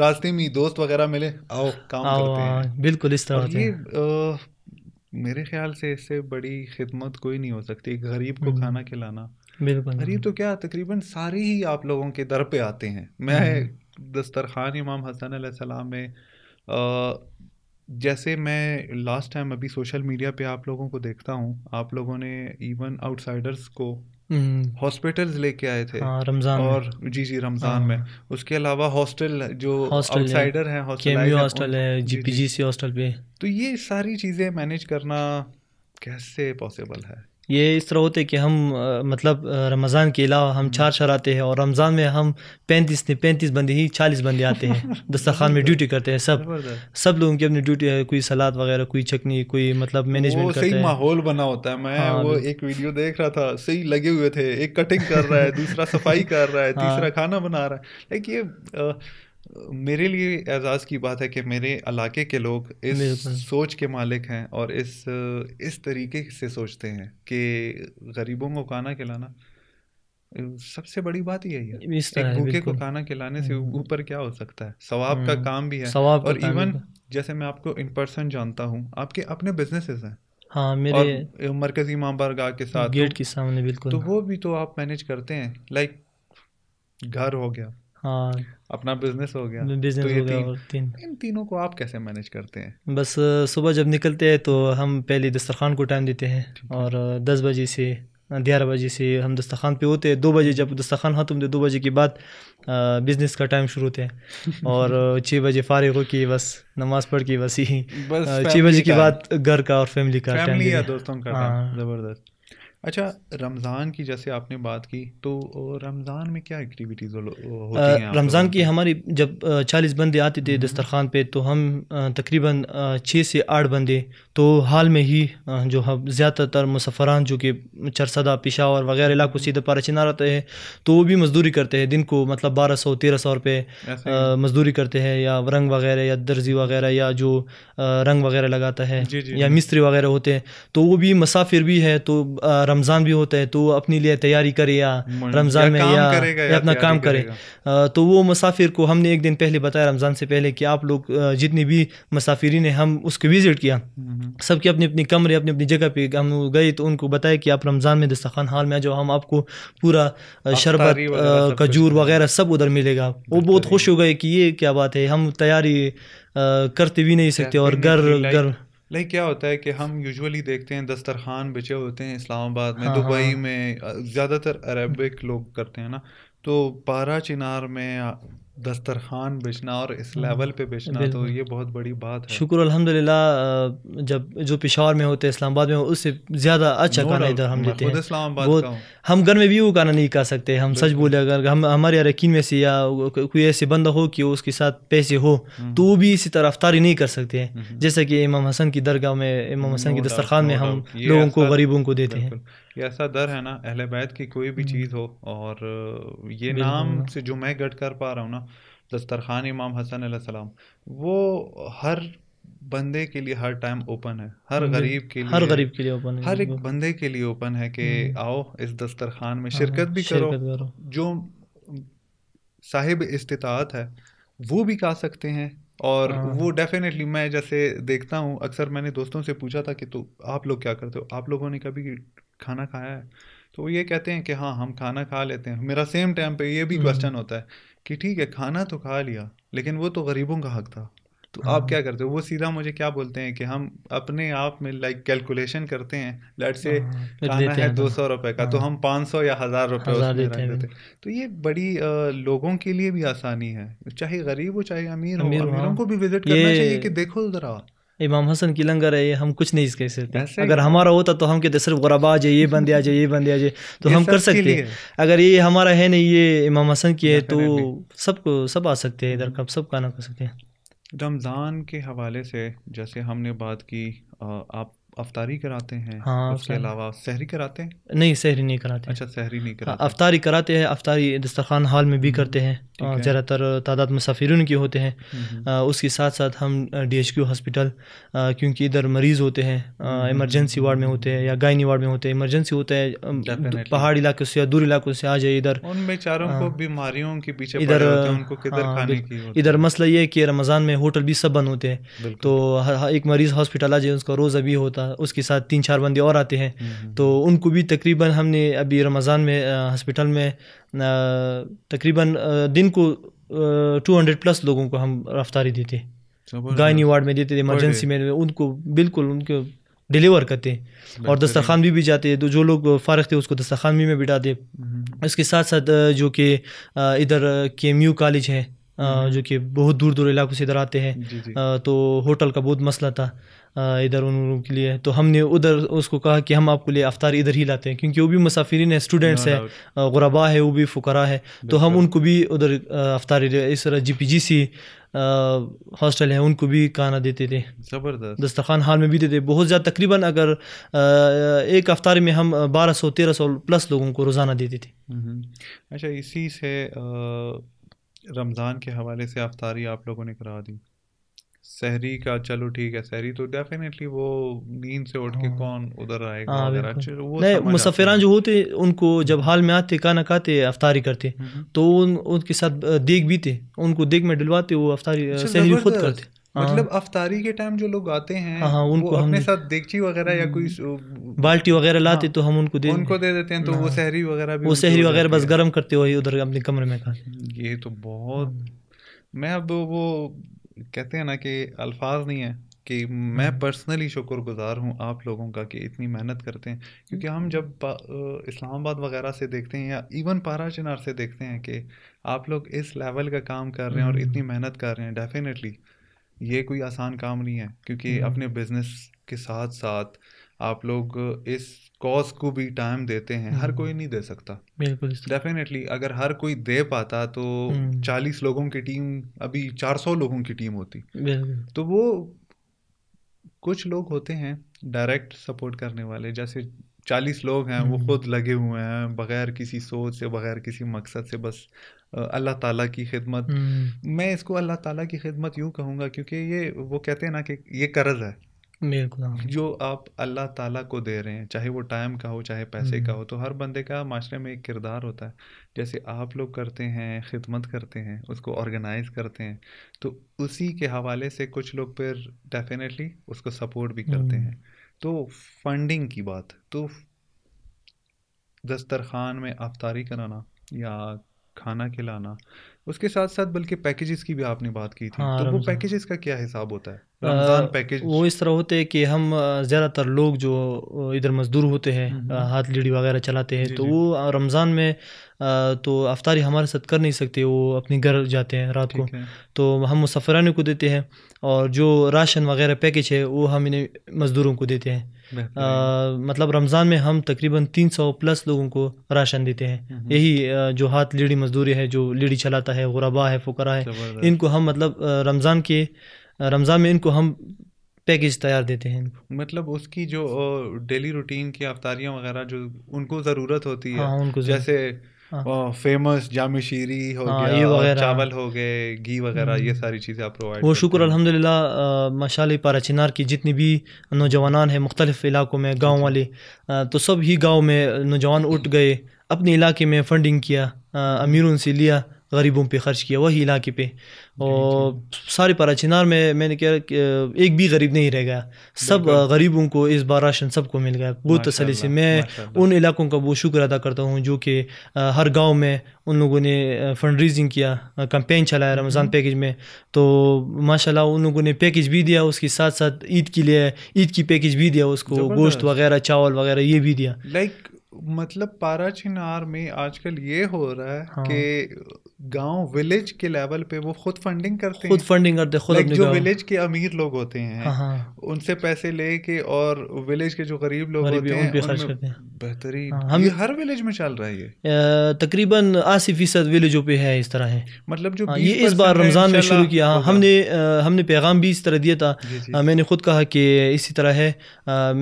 रास्ते में दोस्त वगैरह मिले आओ काम आओ, करते हैं हाँ, बिल्कुल इस तरह होते ये मेरे ख्याल से इससे बड़ी खिदमत कोई नहीं हो सकती गरीब को हम्म। खाना खिलाना बिल्कुल गरीब तो क्या तकरीबन सारे ही आप लोगों के दर पे आते हैं मैं हम्म। दस्तरखान इमाम हसन सलाम में जैसे मैं लास्ट टाइम अभी सोशल मीडिया पे आप लोगों को देखता हूँ आप लोगों ने इवन आउटसाइडर्स को हॉस्पिटल्स हम्म। लेके आए थे हाँ, रमजान और जी जी रमजान हाँ। में उसके अलावा हॉस्टल जो आउटसाइडर हैं हॉस्टल हॉस्टल है जीपीजीसी हॉस्टल पे तो ये सारी चीज़ें मैनेज करना कैसे पॉसिबल है ये इस तरह होते कि हम आ, मतलब रमज़ान के अलावा हम चार चार आते हैं और रमज़ान में हम पैंतीस ने पैंतीस बंदे ही चालीस बंदे आते हैं *laughs* दस्तरखान में ड्यूटी करते हैं सब सब लोगों की अपनी ड्यूटी है कोई सलाद वगैरह कोई चकनी कोई मतलब मैनेजमेंट करते हैं माहौल बना होता है मैं हाँ, वो एक वीडियो देख रहा था सही लगे हुए थे एक कटिंग कर रहा है दूसरा सफाई कर रहा है हाँ। तीसरा खाना बना रहा है लाइक ये मेरे लिए एजाज़ की बात है कि मेरे इलाके के लोग इस सोच के मालिक हैं और इस इस तरीके से सोचते हैं कि गरीबों को खाना खिलाना सबसे बड़ी बात यही है इस एक भूखे को खाना खिलाने से हम्म। ऊपर क्या हो सकता है सवाब का हम्म। काम भी है सवाब और इवन जैसे मैं आपको इन पर्सन जानता हूँ आपके अपने बिजनेसेस हैं हाँ मेरे मरकजी माम बारगाह के साथ गेट के सामने बिल्कुल तो वो भी तो आप मैनेज करते हैं लाइक घर हो गया हाँ अपना बिजनेस हो गया बिजनेस तो हो गया तीन, और तीन इन तीनों को आप कैसे मैनेज करते हैं बस सुबह जब निकलते हैं तो हम पहले दस्तरखान को टाइम देते हैं और दस बजे से ग्यारह बजे से हम दस्तखान पे होते हैं दो बजे जब दस्तखान हाथ होते दो बजे के बाद बिज़नेस का टाइम शुरू होते हैं *laughs* और छः बजे फारिग हो के बस नमाज़ पढ़ के बस ही छः बजे के बाद घर का और फैमिली का टाइम दोस्तों का हाँ। ज़बरदस्त अच्छा रमज़ान की जैसे आपने बात की तो रमज़ान में क्या एक्टिविटीज़ होती हैं रमज़ान की हमारी जब चालीस बंदे आते थे हम्म। दस्तरखान पे तो हम तकरीबन छः से आठ बंदे तो हाल में ही जो हम ज़्यादातर मुसफरान जो कि चरसदा पिशावर वगैरह इलाकों सीधे पारा चिना रहते हैं तो वो भी मज़दूरी करते हैं दिन को मतलब बारह सौ तेरह सौ रुपये मज़दूरी करते हैं या रंग वगैरह या दर्जी वगैरह या जो रंग वगैरह लगाता है या मिस्त्री वगैरह होते हैं तो वो भी मुसाफिर भी है तो रमज़ान भी होता है तो वो अपने लिए तैयारी करे या रमज़ान में या, या अपना काम करे तो वो मुसाफिर को हमने एक दिन पहले बताया रमज़ान से पहले कि आप लोग जितने भी मुसाफिरीन हैं हम उसको विज़िट किया हम्म। सबके अपने अपने कमरे अपनी अपनी जगह पे हम गए तो उनको बताया कि आप रमज़ान में दस्तखान हाल में जो हम आपको पूरा शरबत खजूर वगैरह सब उधर मिलेगा वो बहुत खुश हो गए कि ये क्या बात है हम तैयारी करते भी नहीं सकते और घर घर लाइक क्या होता है कि हम यूजुअली देखते हैं दस्तरखान बिछे होते हैं इस्लामाबाद में हाँ, दुबई हाँ। में ज़्यादातर अरबिक लोग करते हैं ना तो पारा चिनार में दस्तरखान बेचना और इस लेवल हाँ, पे बेचना तो ये बहुत बड़ी बात है शुक्र अल्हम्दुलिल्लाह जब जो पिशावर में होते इस्लामाबाद में उससे ज़्यादा अच्छा खाना इधर हम देते हैं बहुत हम घर में भी वो खाना नहीं खा सकते हम सच बोले अगर हम हमारे यकीन में से या कोई ऐसे बंदा हो कि उसके साथ पैसे हो हम्म। तो वो भी इसी तरह रफ्तारी नहीं कर सकते हैं हम्म। जैसे कि इमाम हसन की दरगाह में इमाम हसन की दस्तरखान में हम लोगों को गरीबों को देते हैं कि ऐसा डर है ना अहले बैत की कोई भी हम्म। चीज़ हो और ये नाम से जो मैं गट कर पा रहा हूँ ना दस्तरखान इमाम हसन सलाम वो हर बंदे के लिए हर टाइम ओपन है हर हम्म, गरीब के लिए हर गरीब के लिए ओपन है हर एक बंदे के लिए ओपन है कि हम्म। आओ इस दस्तरखान में हाँ, शिरकत भी करो, करो जो साहिब इस्तात है वो भी खा सकते हैं और हाँ। वो डेफिनेटली मैं जैसे देखता हूँ अक्सर मैंने दोस्तों से पूछा था कि तो आप लोग क्या करते हो आप लोगों ने कभी खाना खाया है तो ये कहते हैं कि हाँ हम खाना खा लेते हैं मेरा सेम टाइम पे ये भी क्वेश्चन हम्म। होता है कि ठीक है खाना तो खा लिया लेकिन वो तो गरीबों का हक था तो आप हाँ। क्या करते हो वो सीधा मुझे क्या बोलते हैं कि हम अपने आप में लाइक कैलकुलेशन करते हैं लेट से हाँ, हाँ। खाना है तो। दो सौ रुपये का तो हम पाँच सौ या हज़ार रुपये उसमें रख देते तो ये बड़ी लोगों के लिए भी आसानी है चाहे गरीब हो चाहे अमीर हो अमीरों को भी विजिट करना चाहिए कि देखो ज़रा इमाम हसन की लंगर है हम कुछ नहीं कह सकते अगर हमारा होता तो हम कहते सिर्फ गुराबा आ जाए ये बंदे आ जाए ये बंदे आ जाए तो हम कर सकते हैं अगर ये हमारा है नहीं ये इमाम हसन की है तो सबको सब आ सकते हैं इधर का सब गाना कर सकते हैं रमज़ान के हवाले से जैसे हमने बात की आप अफतारी कराते हैं हाँ उसके अलावा सहरी कराते हैं नहीं सहरी नहीं कराते अच्छा सहरी नहीं हाँ, कराते हाँ, अफ्तारी कराते हैं अफतारी दस्तरखान हाल में भी हम्म, करते हैं ज़्यादातर तादाद मुसाफिर के होते हैं हम्म, हम्म। उसके साथ साथ हम डी एच क्यू हॉस्पिटल क्योंकि इधर मरीज़ होते हैं इमरजेंसी वार्ड में होते हैं या गायनी वार्ड में होते हैं इमरजेंसी होते हैं पहाड़ी इलाके से या दूर इलाकों से आ जाए इधर उन बेचारों को बीमारियों के पीछे इधर उनको किधर हाँ, खाने की इधर मसला ये है कि रमज़ान में होटल भी सब बंद होते हैं तो एक मरीज़ हॉस्पिटल आ जाए उसका रोज़ा भी होता उसके साथ तीन चार बंदे और आते हैं तो उनको भी तकरीबन हमने अभी रमज़ान में हॉस्पिटल में तकरीबन दिन को टू हंड्रेड प्लस लोगों को हम रफ्तारी देते गायनी वार्ड में देते थे इमरजेंसी में उनको बिल्कुल उनको डिलीवर करते हैं और दस्तरखान भी भी जाते हैं तो जो लोग फ़ारग थे उसको दस्तरखान भी में बिठाते इसके साथ साथ जो कि इधर के एम कॉलेज है जो कि बहुत दूर दूर इलाकों से इधर आते हैं तो होटल का बहुत मसला था इधर उन लोगों के लिए तो हमने उधर उसको कहा कि हम आपको लिए अफ्तार इधर ही लाते हैं क्योंकि वो भी मुसाफिरन है स्टूडेंट्स है गुरबा है वो भी फकरा है तो हम उनको भी उधर अफ्तार इस तरह जी पी जी सी हॉस्टल है उनको भी खाना देते थे ज़बरदस्त दस्तरखान हाल में भी देते बहुत ज़्यादा तकरीबन अगर एक अफ्तार में हम बारह सौ तेरह सौ प्लस लोगों को रोज़ाना देते थे हम्म। अच्छा इसी से रमज़ान के हवाले से अफ्तारी आप लोगों ने करा दी शहरी का चलो ठीक है शहरी तो डेफिनेटली वो नींद से उठ के हाँ। कौन उधर आएगा हाँ, उधर अच्छा, वो नहीं मुसफिरान जो होते उनको जब हाल में आते खाना खाते अफ्तारी करते हम्म, हम्म। तो उन उनके साथ देख भी थे उनको देख में डलवाते वो अफ्तारी शहरी अच्छा, खुद करते हाँ। मतलब अफतारी के टाइम जो लोग आते हैं हाँ, हाँ उनको वो अपने साथ देगची वगैरह या कोई हम्म। बाल्टी वगैरह लाते हाँ, तो हम उनको दे उनको दे देते हैं तो वो शहरी वगैरह भी वो शहरी वगैरह बस गर्म करते हुए उधर अपने कमरे में खाते ये तो बहुत मैं अब वो कहते हैं ना कि अल्फाज नहीं है कि मैं पर्सनली हम्म। शुक्रगुजार हूँ आप लोगों का कि इतनी मेहनत करते हैं क्योंकि हम जब इस्लामाबाद वगैरह से देखते हैं या इवन पारा चिनार से देखते हैं कि आप लोग इस लेवल का काम कर रहे हैं और इतनी हम्म। मेहनत कर रहे हैं डेफिनेटली ये कोई आसान काम नहीं है क्योंकि हम्म। अपने बिजनेस के साथ साथ आप लोग इस कॉज को भी टाइम देते हैं हर कोई हम्म। नहीं दे सकता बिल्कुल डेफिनेटली अगर हर कोई दे पाता तो हम्म। चालीस लोगों की टीम अभी चार सौ लोगों की टीम होती तो वो कुछ लोग होते हैं डायरेक्ट सपोर्ट करने वाले जैसे चालीस लोग हैं वो हम्म। खुद लगे हुए हैं बगैर किसी सोच से बगैर किसी मकसद से बस अल्लाह ताला की खिदमत मैं इसको अल्लाह ताला की खिदमत यूँ कहूँगा क्योंकि ये वो कहते हैं ना कि ये कर्ज है बिल्कुल हाँ। जो आप अल्लाह ताला को दे रहे हैं चाहे वो टाइम का हो चाहे पैसे का हम्म। हो तो हर बंदे का माशरे में एक किरदार होता है जैसे आप लोग करते हैं खिदमत करते हैं उसको ऑर्गेनाइज करते हैं तो उसी के हवाले से कुछ लोग फिर डेफिनेटली उसको सपोर्ट भी करते हम्म। हैं तो फंडिंग की बात तो दस्तरखान में अफतारी कराना या खाना खिलाना उसके साथ साथ बल्कि पैकेजेस की भी आपने बात की थी हाँ, तो वो पैकेजेस का क्या हिसाब होता है रमज़ान पैकेज वो इस तरह होते हैं कि हम ज़्यादातर लोग जो इधर मजदूर होते हैं हम्म, हम्म। हाथ लीड़ी वगैरह चलाते हैं तो वो रमज़ान में तो अफ्तारी हमारे साथ कर नहीं सकते वो अपने घर जाते हैं रात को है। तो हम मुसफरानी को देते हैं और जो राशन वगैरह पैकेज है वो हम इन्हें मज़दूरों को देते हैं आ, मतलब रमज़ान में हम तकरीबन 300 प्लस लोगों को राशन देते हैं हम्म, हम्म। यही जो हाथ लीड़ी मजदूरी है जो लीड़ी चलाता है गुरबा है फुकरा है इनको हम मतलब रमज़ान के रमज़ान में इनको हम पैकेज तैयार देते हैं मतलब उसकी जो डेली रूटीन की अफ्तारियाँ वगैरह जो उनको ज़रूरत होती है हाँ, उनको जैसे फेमस जाम शीरी हो हाँ, गया ये वगैरह चावल हो गए घी वगैरह हम्म। ये सारी चीज़ें आप प्रोवाइड वो शुक्र अलहमदिल्ला माशा पारा चिनार की जितनी भी नौजवान हैं मुख्तलिफ इलाकों में गाँव वाले तो सब ही गाँव में नौजवान उठ गए अपने इलाके में फ़ंडिंग किया अमीरों से लिया गरीबों पे ख़र्च किया वही इलाके पे और सारे पारा चिनार में मैंने कहा कि एक भी गरीब नहीं रह गया सब गरीबों को इस बार राशन सबको मिल गया बहुत तसली से मैं उन इलाकों का बहुत शुक्र अदा करता हूँ जो कि हर गांव में उन लोगों ने फंड रेजिंग किया कंपेन चलाया रमज़ान हम्म। पैकेज में तो माशाल्लाह उन लोगों ने पैकेज भी दिया उसके साथ साथ ईद के लिए ईद की पैकेज भी दिया उसको गोश्त वगैरह चावल वगैरह ये भी दिया लाइक मतलब पारा चिनार में आजकल ये हो रहा है हाँ। कि गांव विलेज के लेवल पे वो खुद फंडिंग करते हैं खुद फंडिंग करते खुद like जो विलेज के अमीर लोग होते हैं हाँ।, हाँ। उनसे पैसे लेके और विलेज के जो गरीब लोग होते हैं उन खर्च करते हैं बेहतरीन हाँ। हम ये हर विलेज में चल रहा है ये तकरीबन अस्सी फीसद विलेजों पे है इस तरह है मतलब जो हाँ, ये इस बार रमज़ान में शुरू किया हाँ, हमने हमने पैगाम भी इस तरह दिया था मैंने खुद कहा कि इसी तरह है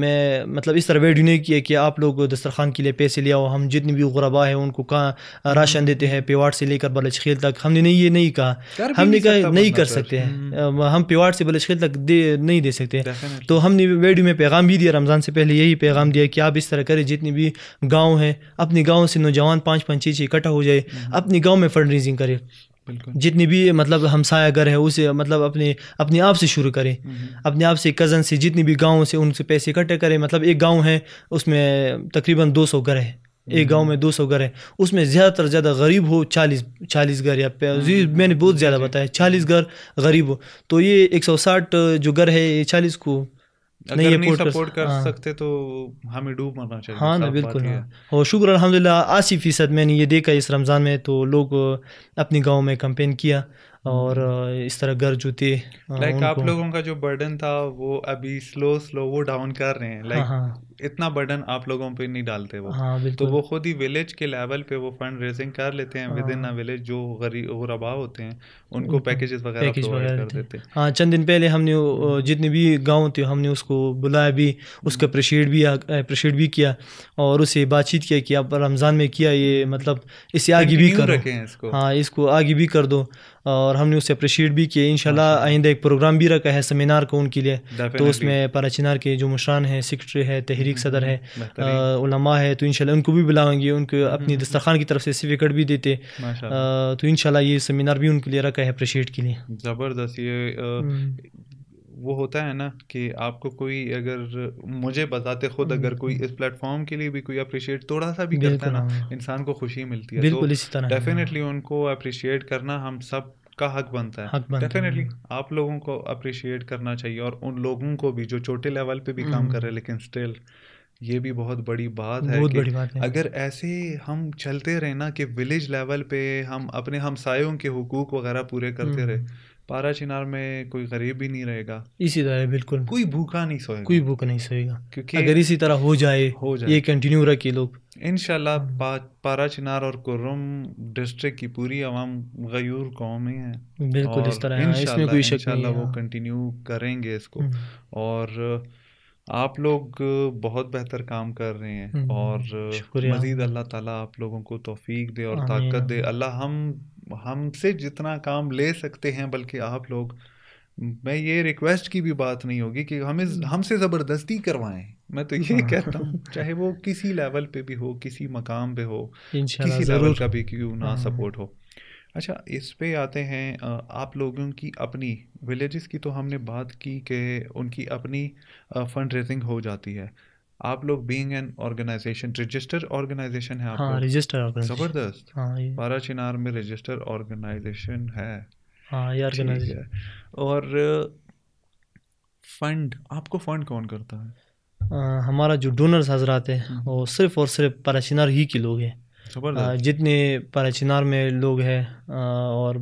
मैं मतलब इस तरह वेड नहीं किया कि आप लोग दस्तरखान की लिए पैसे ले आओ हम जितने भी गुरबा है उनको कहाँ राशन देते हैं पेवाड़ से लेकर बलचखेल तक हमने नहीं ये नहीं कहा हमने कहा नहीं कर तो। सकते हैं हम्म। हम पेवाड़ से बलचखेल तक दे नहीं दे सकते तो हमने वेडियो में पैगाम भी दिया रमज़ान से पहले यही पैगाम दिया कि आप इस तरह करें जितने भी गाँव हैं अपने गाँव से नौजवान पाँच पाँच छः छः इकट्ठा हो जाए हम्म। अपने गाँव में फंड रेजिंग करें जितनी भी मतलब हमसाया घर है उसे मतलब अपने अपने आप से शुरू करें हम्म, हम्म। अपने आप से कज़न से जितनी भी गाँव से उनसे पैसे इकट्ठे करें मतलब एक गाँव है उसमें तकरीबन दो सौ घर है हम्म, एक गांव में 200 घर है उसमें ज़्यादातर ज़्यादा गरीब हो 40 चालीस घर या मैंने बहुत ज़्यादा बताया 40 घर गरीब हो तो ये 160 जो घर है ये 40 को नहीं ये नहीं सपोर्ट कर हाँ। सकते तो हमें डूब मरना चाहिए हाँ ना बिल्कुल हाँ। और शुक्र अलहमदिल्ला अस्सी फ़ीसद मैंने ये देखा इस रमज़ान में तो लोग अपने गांव में कंपेन किया और इस तरह गर जूती लाइक आप लोगों का जो बर्डन था वो अभी स्लो स्लो वो डाउन कर रहे हैं लाइक हाँ, like, हाँ, इतना बर्डन आप लोगों पे नहीं डालते वो हाँ, तो वो खुद ही विलेज के लेवल पे वो फंड रेजिंग कर लेते हैं विद इन अ विलेज जो गरीब गरीबा होते हैं उनको पैकेजेस वगैरह पैकेज कर देते हैं हाँ चंद दिन पहले हमने जितने भी गाँव थे हमने उसको बुलाया भी उसका अप्रिशिएट हम्म। भी अप्रिशिएट भी किया और उसे बातचीत किया कि आप रमज़ान में किया ये मतलब इसे आगे भी करो हाँ इसको आगे भी कर दो और हमने उसे अप्रिशिएट भी किए इन आइंदा एक प्रोग्राम भी रखा है सेमिनार को उनके लिए तो उसमें पारा चिनार के जो मुशरान है सेक्रेटरी है तहरीक हम्म, सदर है हम्म, उलमा है तो इन उनको भी बुलाएंगे उनके हम्म, अपनी दस्तरखान की तरफ से सर्टिफिकेट भी देते तो इन ये सेमिनार भी उनके लिए रखा है अप्रिशिएट के लिए ज़बरदस्त ये वो होता है ना कि आपको कोई अगर मुझे बताते खुद हम्म, अगर कोई हम्म। इस प्लेटफॉर्म के लिए भी कोई अप्रिशिएट थोड़ा सा भी करता है ना हाँ। इंसान को खुशी मिलती है तो बिल्कुल इसी तरह डेफिनेटली हाँ। उनको अप्रिशिएट करना हम सब का हक बनता है हक बनता डेफिनेटली हाँ। आप लोगों को अप्रिशिएट करना चाहिए और उन लोगों को भी जो छोटे लेवल पे भी हम्म, काम कर रहे हैं लेकिन स्टिल ये भी बहुत बड़ी बात है बहुत बड़ी बात है अगर ऐसे हम चलते रहे ना कि विलेज लेवल पे हम अपने हमसायों के हुकूक वगैरह पूरे करते रहे पारा चिनार में कोई गरीब भी नहीं रहेगा इसी तरह बिल्कुल कोई भूखा नहीं सोएगा कोई भूखा नहीं सोएगा क्योंकि अगर इसी तरह हो जाए हो जाए ये कंटिन्यू रखे लोग इनशाला पारा चिनार और कुर्रम डिस्ट्रिक्ट की पूरी आवाम गयूर कौम ही है बिल्कुल इस तरह इसमें कोई शक नहीं वो कंटिन्यू करेंगे इसको हम्म। और आप लोग बहुत बेहतर काम कर रहे हैं हम्म। और मजीद अल्लाह ताला आप लोगों को तोफीक दे और ताकत दे अल्लाह हम हमसे जितना काम ले सकते हैं बल्कि आप लोग मैं ये रिक्वेस्ट की भी बात नहीं होगी कि हमें हम्म। हमसे ज़बरदस्ती करवाएं मैं तो ये हाँ। कहता हूँ चाहे वो किसी लेवल पे भी हो किसी मकाम पे हो किसी लेवल का भी क्यों ना सपोर्ट हाँ। हो अच्छा इस पे आते हैं आप लोगों की अपनी विलेजेस की तो हमने बात की कि उनकी अपनी फ़ंड रेजिंग हो जाती है आप लोग being an organization register organization है आपका हाँ, रजिस्टर जबरदस्त हाँ, बारा चिनार में रजिस्टर ऑर्गेनाइजेशन है हाँ ये ऑर्गेनाइजेशन और फंड uh, आपको फंड कौन करता है आ, हमारा जो डोनर्स हजरात है हम्म। वो सिर्फ और सिर्फ पराचिनार ही के लोग हैं जितने पराचिनार में लोग हैं और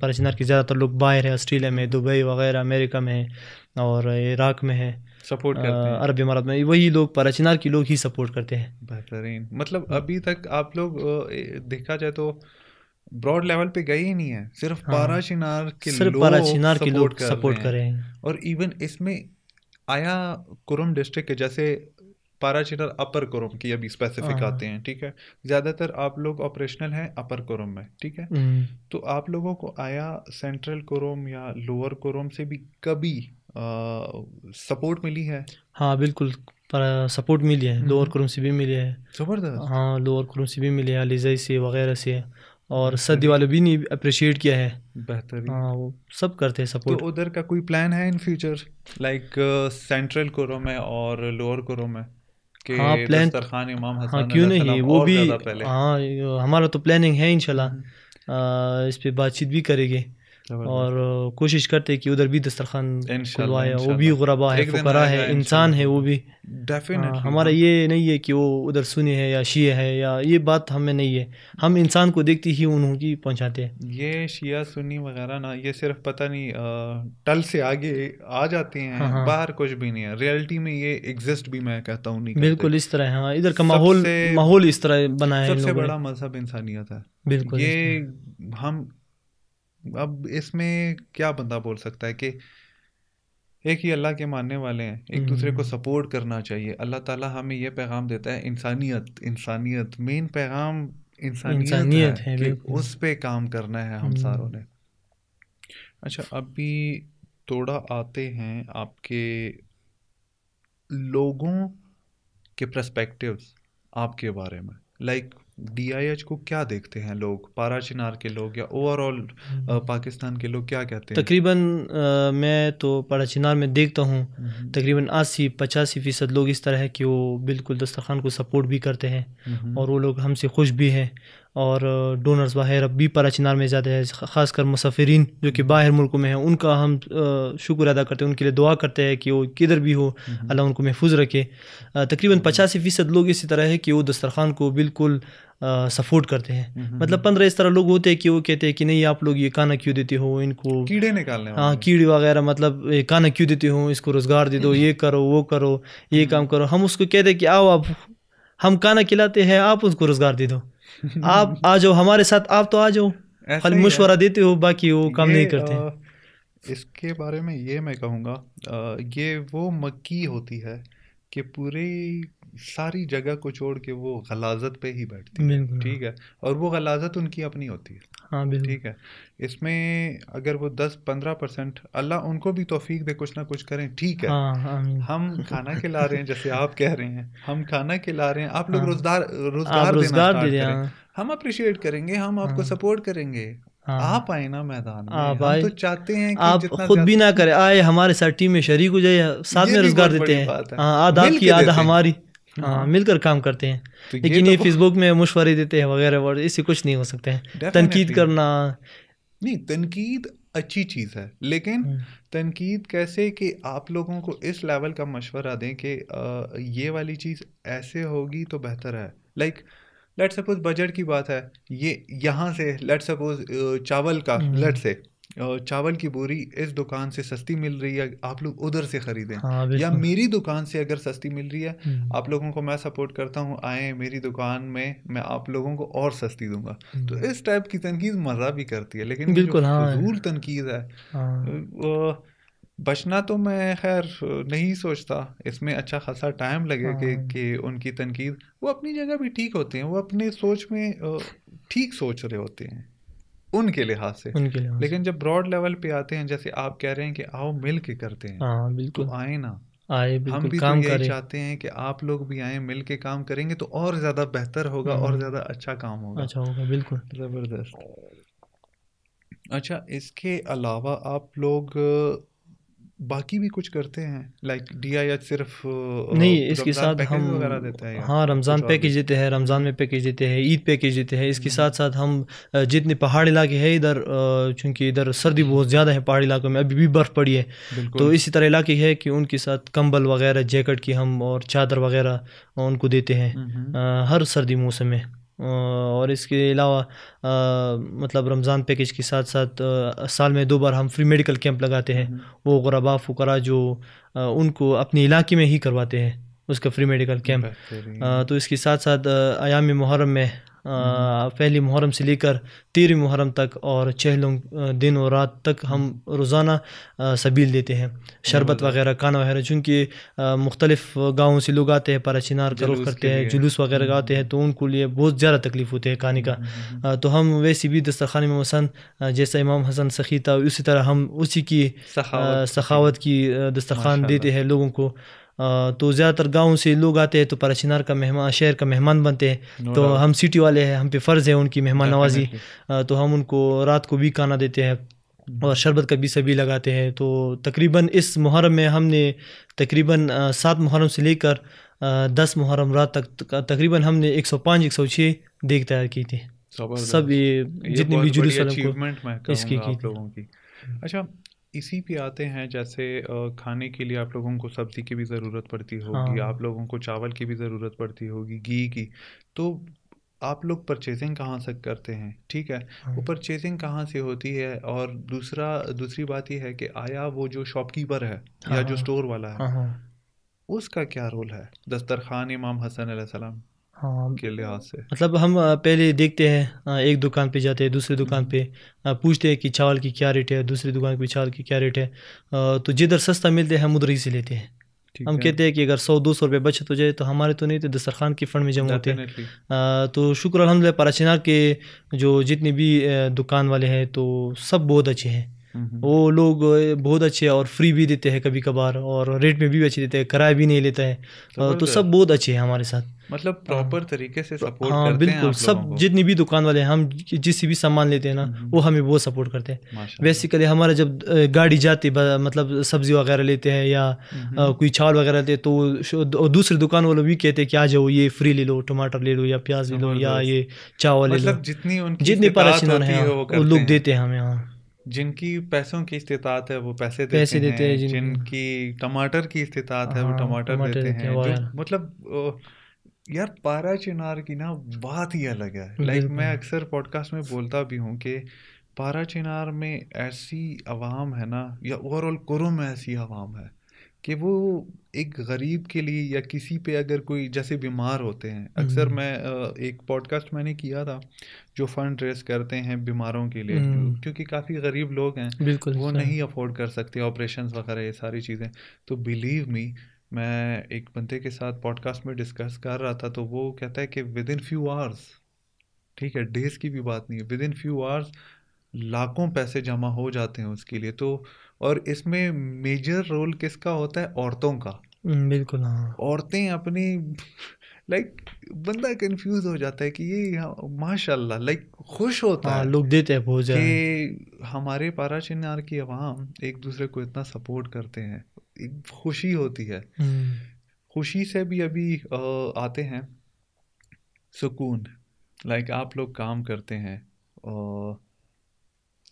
पराचिनार के ज़्यादातर लोग बाहर है ऑस्ट्रेलिया में दुबई वगैरह अमेरिका में है और इराक में है सपोर्ट करते हैं अरब इमारात में वही लोग पर चिनार के लोग ही सपोर्ट करते हैं बेहतरीन मतलब अभी तक आप लोग देखा जाए तो ब्रॉड लेवल पे गए ही नहीं है सिर्फ हाँ, चिनार के सिर्फ पारा चिनार के लोग सपोर्ट कर रहे हैं और इवन इसमें आया कुरम डिस्ट्रिक्ट के जैसे पारा चिनार अपर कुरम की अभी स्पेसिफिक हाँ। आते हैं ठीक है ज़्यादातर आप लोग ऑपरेशनल हैं अपर कुरम में ठीक है हम्म। तो आप लोगों को आया सेंट्रल कुरम या लोअर कुरम से भी कभी सपोर्ट मिली है हाँ बिल्कुल पर सपोर्ट मिली है लोअर कुरुम हम्म। से भी मिली है ज़बरदस्त हाँ लोअर कुरुम से भी मिली है अलीजई से वगैरह से और अच्छा। सदी वाले भी नहीं अप्रिशिएट किया है बेहतर हाँ वो सब करते हैं सपोर्ट तो उधर का कोई प्लान है इन फ्यूचर लाइक सेंट्रल कोरो में और लोअर कोरो में हाँ प्लान खान इमाम हसन हाँ क्यों नहीं वो भी हाँ हमारा तो प्लानिंग है इनशाला हम्म। इस पर बातचीत भी करेंगे और कोशिश करते कि उधर भी दस्तरखान खुलवाए वो भी गुरबा है फुकरा है इंसान है वो भी हमारा ये नहीं है कि वो उधर सुनी है या शीय है या ये बात हमें नहीं है हम इंसान को देखते ही की पहुंचाते हैं ये शिया सुनी वगैरह ना ये सिर्फ पता नहीं टल से आगे आ जाते हैं हाँ, बाहर कुछ भी नहीं है रियलिटी में ये एग्जिस्ट भी मैं कहता हूँ बिल्कुल इस तरह हाँ इधर का माहौल माहौल इस तरह बनाया सबसे बड़ा मजहब इंसानियत है बिल्कुल ये हम अब इसमें क्या बंदा बोल सकता है कि एक ही अल्लाह के मानने वाले हैं एक दूसरे को सपोर्ट हम्म। करना चाहिए अल्लाह ताला हमें यह पैगाम देता है इंसानियत इंसानियत मेन पैगाम इंसानियत, इंसानियत है, है कि उस पे काम करना है हम हम्म। सारों ने अच्छा अभी थोड़ा आते हैं आपके लोगों के प्रस्पेक्टिव्स आपके बारे में लाइक like, डीआईएच को क्या देखते हैं लोग पारा चिनार के लोग या ओवरऑल हम्म। पाकिस्तान के लोग क्या कहते हैं तकरीबन मैं तो पारा चिनार में देखता हूँ हम्म। तकरीबन अस्सी पचासी फ़ीसद लोग इस तरह है कि वो बिल्कुल दस्तरखान को सपोर्ट भी करते हैं हम्म। और वो लोग हमसे खुश भी हैं और डोनर्स बाहर अब भी पारा चिनार में ज़्यादा है ख़ासकर मुसाफरीन जो कि बाहर मुल्कों में हैं उनका हम शुक्र अदा करते हैं उनके लिए दुआ करते हैं कि वो किधर भी हो अल्लाह उनको महफूज रखे तकरीबन पचासी फ़ीसद लोग इसी तरह है कि वो दस्तरखान को बिल्कुल सपोर्ट करते हैं मतलब पंद्रह इस तरह लोग होते हैं कि वो कहते हैं कि नहीं आप लोग ये काना क्यों देते हो इनको कीड़े निकालने हाँ कीड़े वगैरह मतलब ये काना क्यों देते हो इसको रोज़गार दे दो ये करो वो करो ये हम्म। काम करो हम उसको कहते हैं कि आओ आप हम काना खिलाते हैं आप उसको रोज़गार दे दो आप *laughs* आ जाओ हमारे साथ आप तो आ जाओ खाली मशवरा देते हो बाकी वो काम नहीं करते इसके बारे में ये मैं कहूँगा ये वो मक्की होती है कि पूरी सारी जगह को छोड़ के वो गलाजत पे ही बैठती है ठीक है और वो गलाजत उनकी अपनी होती है हाँ ठीक है इसमें अगर वो दस पंद्रह परसेंट अल्लाह उनको भी तोफीक दे कुछ ना कुछ करें ठीक है हाँ, हाँ, हम खाना खिला रहे हैं जैसे आप कह रहे हैं हम खाना खिला रहे हैं आप लोग हाँ, रोजगार रोजगार दे रहे हैं हाँ। हम अप्रिशिएट करेंगे हम आपको सपोर्ट हाँ। करेंगे हाँ, आप आए ना मैदान में आप हम तो चाहते हैं कि आप खुद भी ना करें आए हमारे साथ टीम में शरीक हो जाए साथ में रोजगार हाँ, देते हैं आधा आपकी आधा हमारी हाँ, हाँ मिलकर काम करते हैं तो लेकिन ये, तो ये फेसबुक में मशवरे देते हैं वगैरह वगैरह इससे कुछ नहीं हो सकते हैं तनकीद करना नहीं तनकीद अच्छी चीज़ है लेकिन हाँ। तनकीद कैसे कि आप लोगों को इस लेवल का मशवरा दें कि ये वाली चीज़ ऐसे होगी तो बेहतर है लाइक लेट सपोज बजट की बात है ये यहाँ से लेट सपोज चावल का लेट हाँ। से चावल की बोरी इस दुकान से सस्ती मिल रही है आप लोग उधर से ख़रीदें हाँ, या मेरी दुकान से अगर सस्ती मिल रही है हम्म। आप लोगों को मैं सपोर्ट करता हूँ आए मेरी दुकान में मैं आप लोगों को और सस्ती दूंगा तो हम्म। इस टाइप की तनकीद मज़ा भी करती है लेकिन बिल्कुल हाँ, तनकीद है हाँ, बचना तो मैं खैर नहीं सोचता इसमें अच्छा खासा टाइम लगे कि हाँ। कि उनकी तनकीद वो अपनी जगह भी ठीक होते हैं वो अपने सोच में ठीक सोच रहे होते हैं उनके लिहाज से उनके लिहाज लेकिन जब ब्रॉड लेवल पे आते हैं जैसे आप कह रहे हैं कि आओ मिल के करते हैं आ, हाँ, बिल्कुल तो आए ना आए हम भी तो काम तो यही चाहते हैं कि आप लोग भी आए मिल के काम करेंगे तो और ज़्यादा बेहतर होगा हाँ, और हाँ। ज़्यादा अच्छा काम होगा अच्छा होगा बिल्कुल ज़बरदस्त अच्छा इसके अलावा आप लोग बाकी भी कुछ करते हैं लाइक डीआईएच सिर्फ नहीं इसके साथ हम देते हैं हाँ रमज़ान पैकेज देते हैं रमज़ान में पैकेज देते हैं ईद पैकेज देते हैं इसके हम्म। साथ साथ हम जितने पहाड़ इलाके हैं इधर चूंकि इधर सर्दी हम्म। बहुत ज़्यादा है पहाड़ी इलाकों में अभी भी बर्फ़ पड़ी है तो इसी तरह इलाके है कि उनके साथ कंबल वगैरह जैकेट की हम और चादर वगैरह उनको देते हैं हम्म, हर सर्दी मौसम में और इसके अलावा मतलब रमज़ान पैकेज के साथ साथ आ, साल में दो बार हम फ्री मेडिकल कैंप लगाते हैं हम्म। वो गरबा फकरा जो आ, उनको अपने इलाके में ही करवाते हैं उसका फ्री मेडिकल कैंप तो इसके साथ साथ आयामी मुहर्रम में हम्म। पहली मुहर्रम से लेकर तेरहवीं मुहर्रम तक और चहलों दिन और रात तक हम रोज़ाना सबील देते हैं शरबत हम्म। वगैरह खाना वगैरह चूँकि मुख्तलिफ गाँवों से लोग आते हैं पारा का रुख करते हैं जुलूस वगैरह गाते हैं हम्म। तो उनको लिए बहुत ज़्यादा तकलीफ़ होती है खाने का तो हम वैसे भी दस्तरखान में हसन जैसा इमाम हसन सखी था उसी तरह हम उसी की सखावत की दस्तरखान देते हैं लोगों को तो ज़्यादातर गाँव से लोग आते हैं तो चिनार का मेहमान शहर का मेहमान बनते हैं तो हम सिटी वाले हैं हम पे फ़र्ज़ है उनकी मेहमान नवाजी तो हम उनको रात को भी खाना देते हैं और शरबत का भी सभी लगाते हैं तो तकरीबन इस मुहर्रम में हमने तकरीबन सात मुहर्रम से लेकर दस मुहर्रम रात तक तकरीबन हमने एक सौ पाँच एक सौ छः देख तैयार की थी सब ये जितने भी जुलूस इसकी की अच्छा इसी पे आते हैं जैसे खाने के लिए आप लोगों को सब्ज़ी की भी ज़रूरत पड़ती होगी हाँ। आप लोगों को चावल की भी ज़रूरत पड़ती होगी घी की तो आप लोग परचेजिंग कहाँ से करते हैं ठीक है वो परचेजिंग हाँ। कहाँ से होती है और दूसरा दूसरी बात यह है कि आया वो जो शॉपकीपर है हाँ, या जो स्टोर हाँ। वाला है उसका क्या रोल है दस्तरखान इमाम हसन सलाम हाँ। के लिहाज से मतलब हम पहले देखते हैं एक दुकान पे जाते हैं दूसरी दुकान हम्म। पे पूछते हैं कि चावल की क्या रेट है दूसरी दुकान पे चावल की क्या रेट है तो जिधर सस्ता मिलते हैं हम उधर ही से लेते हैं हम है। कहते हैं कि अगर सौ दो सौ रुपये बचत हो जाए तो हमारे तो नहीं तो दस्तरखान के फंड में जमा होते हैं तो शुक्र अलहमदिल्ला चिनार के जो जितने भी दुकान वाले हैं तो सब बहुत अच्छे हैं वो लोग बहुत अच्छे और फ्री भी देते हैं कभी कभार और रेट में भी अच्छे देते हैं किराया भी नहीं लेता है तो, तो सब बहुत अच्छे हैं हमारे साथ मतलब प्रॉपर हाँ। तरीके से सपोर्ट हाँ बिल्कुल हैं सब जितनी भी दुकान वाले हैं हम जिस भी सामान लेते हैं ना वो हमें बहुत सपोर्ट करते हैं बेसिकली हमारा जब गाड़ी जाती मतलब सब्जी वगैरह लेते हैं या कोई चावल वगैरह लेते तो दूसरे दुकान वाले भी कहते हैं कि आ जाओ ये फ्री ले लो टमाटर ले लो या प्याज ले लो या ये चावल ले लो मतलब जितनी जितनी परेशान है वो लोग देते हैं हमें यहाँ जिनकी पैसों की इस्तात है वो पैसे देते पैसे देते हैं, हैं जिनकी टमाटर की इस्तात है वो हाँ, टमाटर, देते, देते हैं जो मतलब यार पारा चिनार की ना बात ही अलग है लाइक मैं अक्सर पॉडकास्ट में बोलता भी हूँ कि पारा चिनार में ऐसी आवाम है ना या ओवरऑल कुरुम में ऐसी आवाम है कि वो एक गरीब के लिए या किसी पे अगर कोई जैसे बीमार होते हैं अक्सर मैं एक पॉडकास्ट मैंने किया था जो फंड रेस करते हैं बीमारों के लिए क्योंकि काफ़ी गरीब लोग हैं बिल्कुल वो हाँ। नहीं अफोर्ड कर सकते ऑपरेशन वगैरह ये सारी चीज़ें तो बिलीव मी मैं एक बंदे के साथ पॉडकास्ट में डिस्कस कर रहा था तो वो कहता है कि विद इन फ्यू आवर्स ठीक है डेज की भी बात नहीं है विद इन फ्यू आवर्स लाखों पैसे जमा हो जाते हैं उसके लिए तो और इसमें मेजर रोल किसका होता है औरतों का बिल्कुल हाँ औरतें अपनी लाइक बंदा कंफ्यूज हो जाता है कि ये हाँ, माशाल्लाह लाइक खुश होता आ, हाँ, है लोग देते हैं बहुत कि हमारे पारा चिन्नार की आवाम एक दूसरे को इतना सपोर्ट करते हैं खुशी होती है हम्म। खुशी से भी अभी आते हैं सुकून लाइक आप लोग काम करते हैं और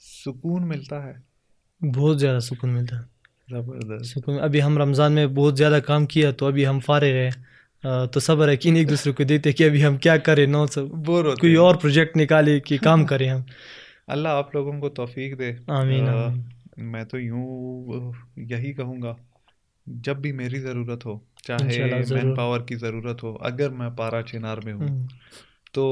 सुकून मिलता है बहुत ज़्यादा सुकून मिलता है ज़बरदस्त सुकून अभी हम रमज़ान में बहुत ज़्यादा काम किया तो अभी हम फारे रहे तो सबर है कि एक दूसरे को देते कि अभी हम क्या करें नौ सब बोर कोई और प्रोजेक्ट निकाले कि काम *laughs* करें हम अल्लाह आप लोगों को तोफीक दे आमीन, आमीन। मैं तो यूँ यही कहूँगा जब भी मेरी ज़रूरत हो चाहे मैन पावर की ज़रूरत हो अगर मैं पारा चिनार में हूँ हम्म। तो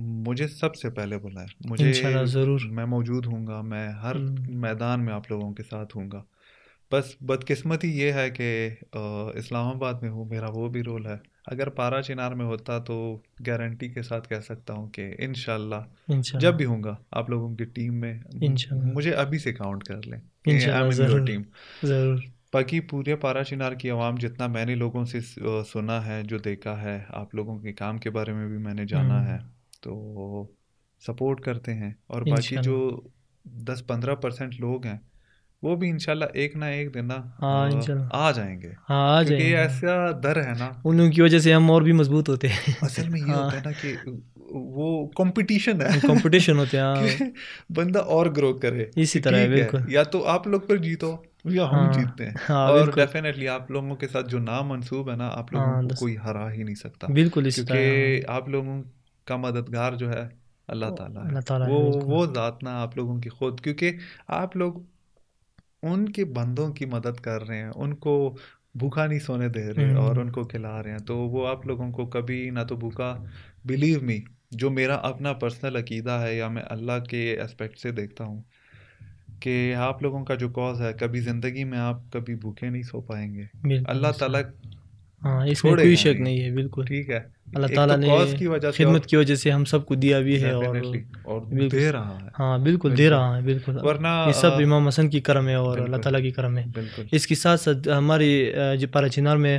मुझे सबसे पहले बुलाए मुझे अच्छा, ज़रूर मैं मौजूद हूँगा मैं हर हम्म। मैदान में आप लोगों के साथ हूँगा बस बदकिस्मती ये है कि इस्लामाबाद में हूँ मेरा वो भी रोल है अगर पारा चिनार में होता तो गारंटी के साथ कह सकता हूँ कि इन जब भी होंगे आप लोगों की टीम में मुझे अभी से काउंट कर लें टीम ज़रूर बाकी पूरे पारा चिनार की आवाम जितना मैंने लोगों से सुना है जो देखा है आप लोगों के काम के बारे में भी मैंने जाना हम्म। है तो सपोर्ट करते हैं और बाकी जो दस पंद्रह परसेंट लोग हैं वो भी इनशाला एक ना एक दिन ना हाँ आ जाएंगे हाँ आ जाएंगे ऐसा दर है ना उन लोगों की वजह से हम और भी मजबूत होते हैं असल में ये हाँ। होता है ना कि वो कंपटीशन है कंपटीशन होते हैं हाँ। *laughs* बंदा और ग्रो करे इसी तरह बिल्कुल या तो आप लोग पर जीतो या हम हाँ, जीतते हैं हाँ, और डेफिनेटली आप लोगों के साथ जो नाम मनसूब है ना आप हाँ, लोगों को कोई हरा ही नहीं सकता बिल्कुल क्योंकि हाँ। आप लोगों का मददगार जो है अल्लाह ताला है ताला वो वो ज़ात ना आप लोगों की खुद क्योंकि आप लोग उनके बंदों की मदद कर रहे हैं उनको भूखा नहीं सोने दे रहे हम्म। और उनको खिला रहे हैं तो वो आप लोगों को कभी ना तो भूखा बिलीव मी जो मेरा अपना पर्सनल अकीदा है या मैं अल्लाह के एस्पेक्ट से देखता हूँ कि आप लोगों का जो कॉज है कभी ज़िंदगी में आप कभी भूखे नहीं सो पाएंगे अल्लाह ताला हाँ इसमें कोई शक नहीं है बिल्कुल ठीक है अल्लाह ताला तो ने की खिदमत की वजह से हम सबको दिया भी है और, और दे रहा है हाँ बिल्कुल दे रहा है बिल्कुल वरना ये सब इमाम हसन की करम है और अल्लाह ताला की करम है इसके साथ साथ हमारी जो पारा चिनार में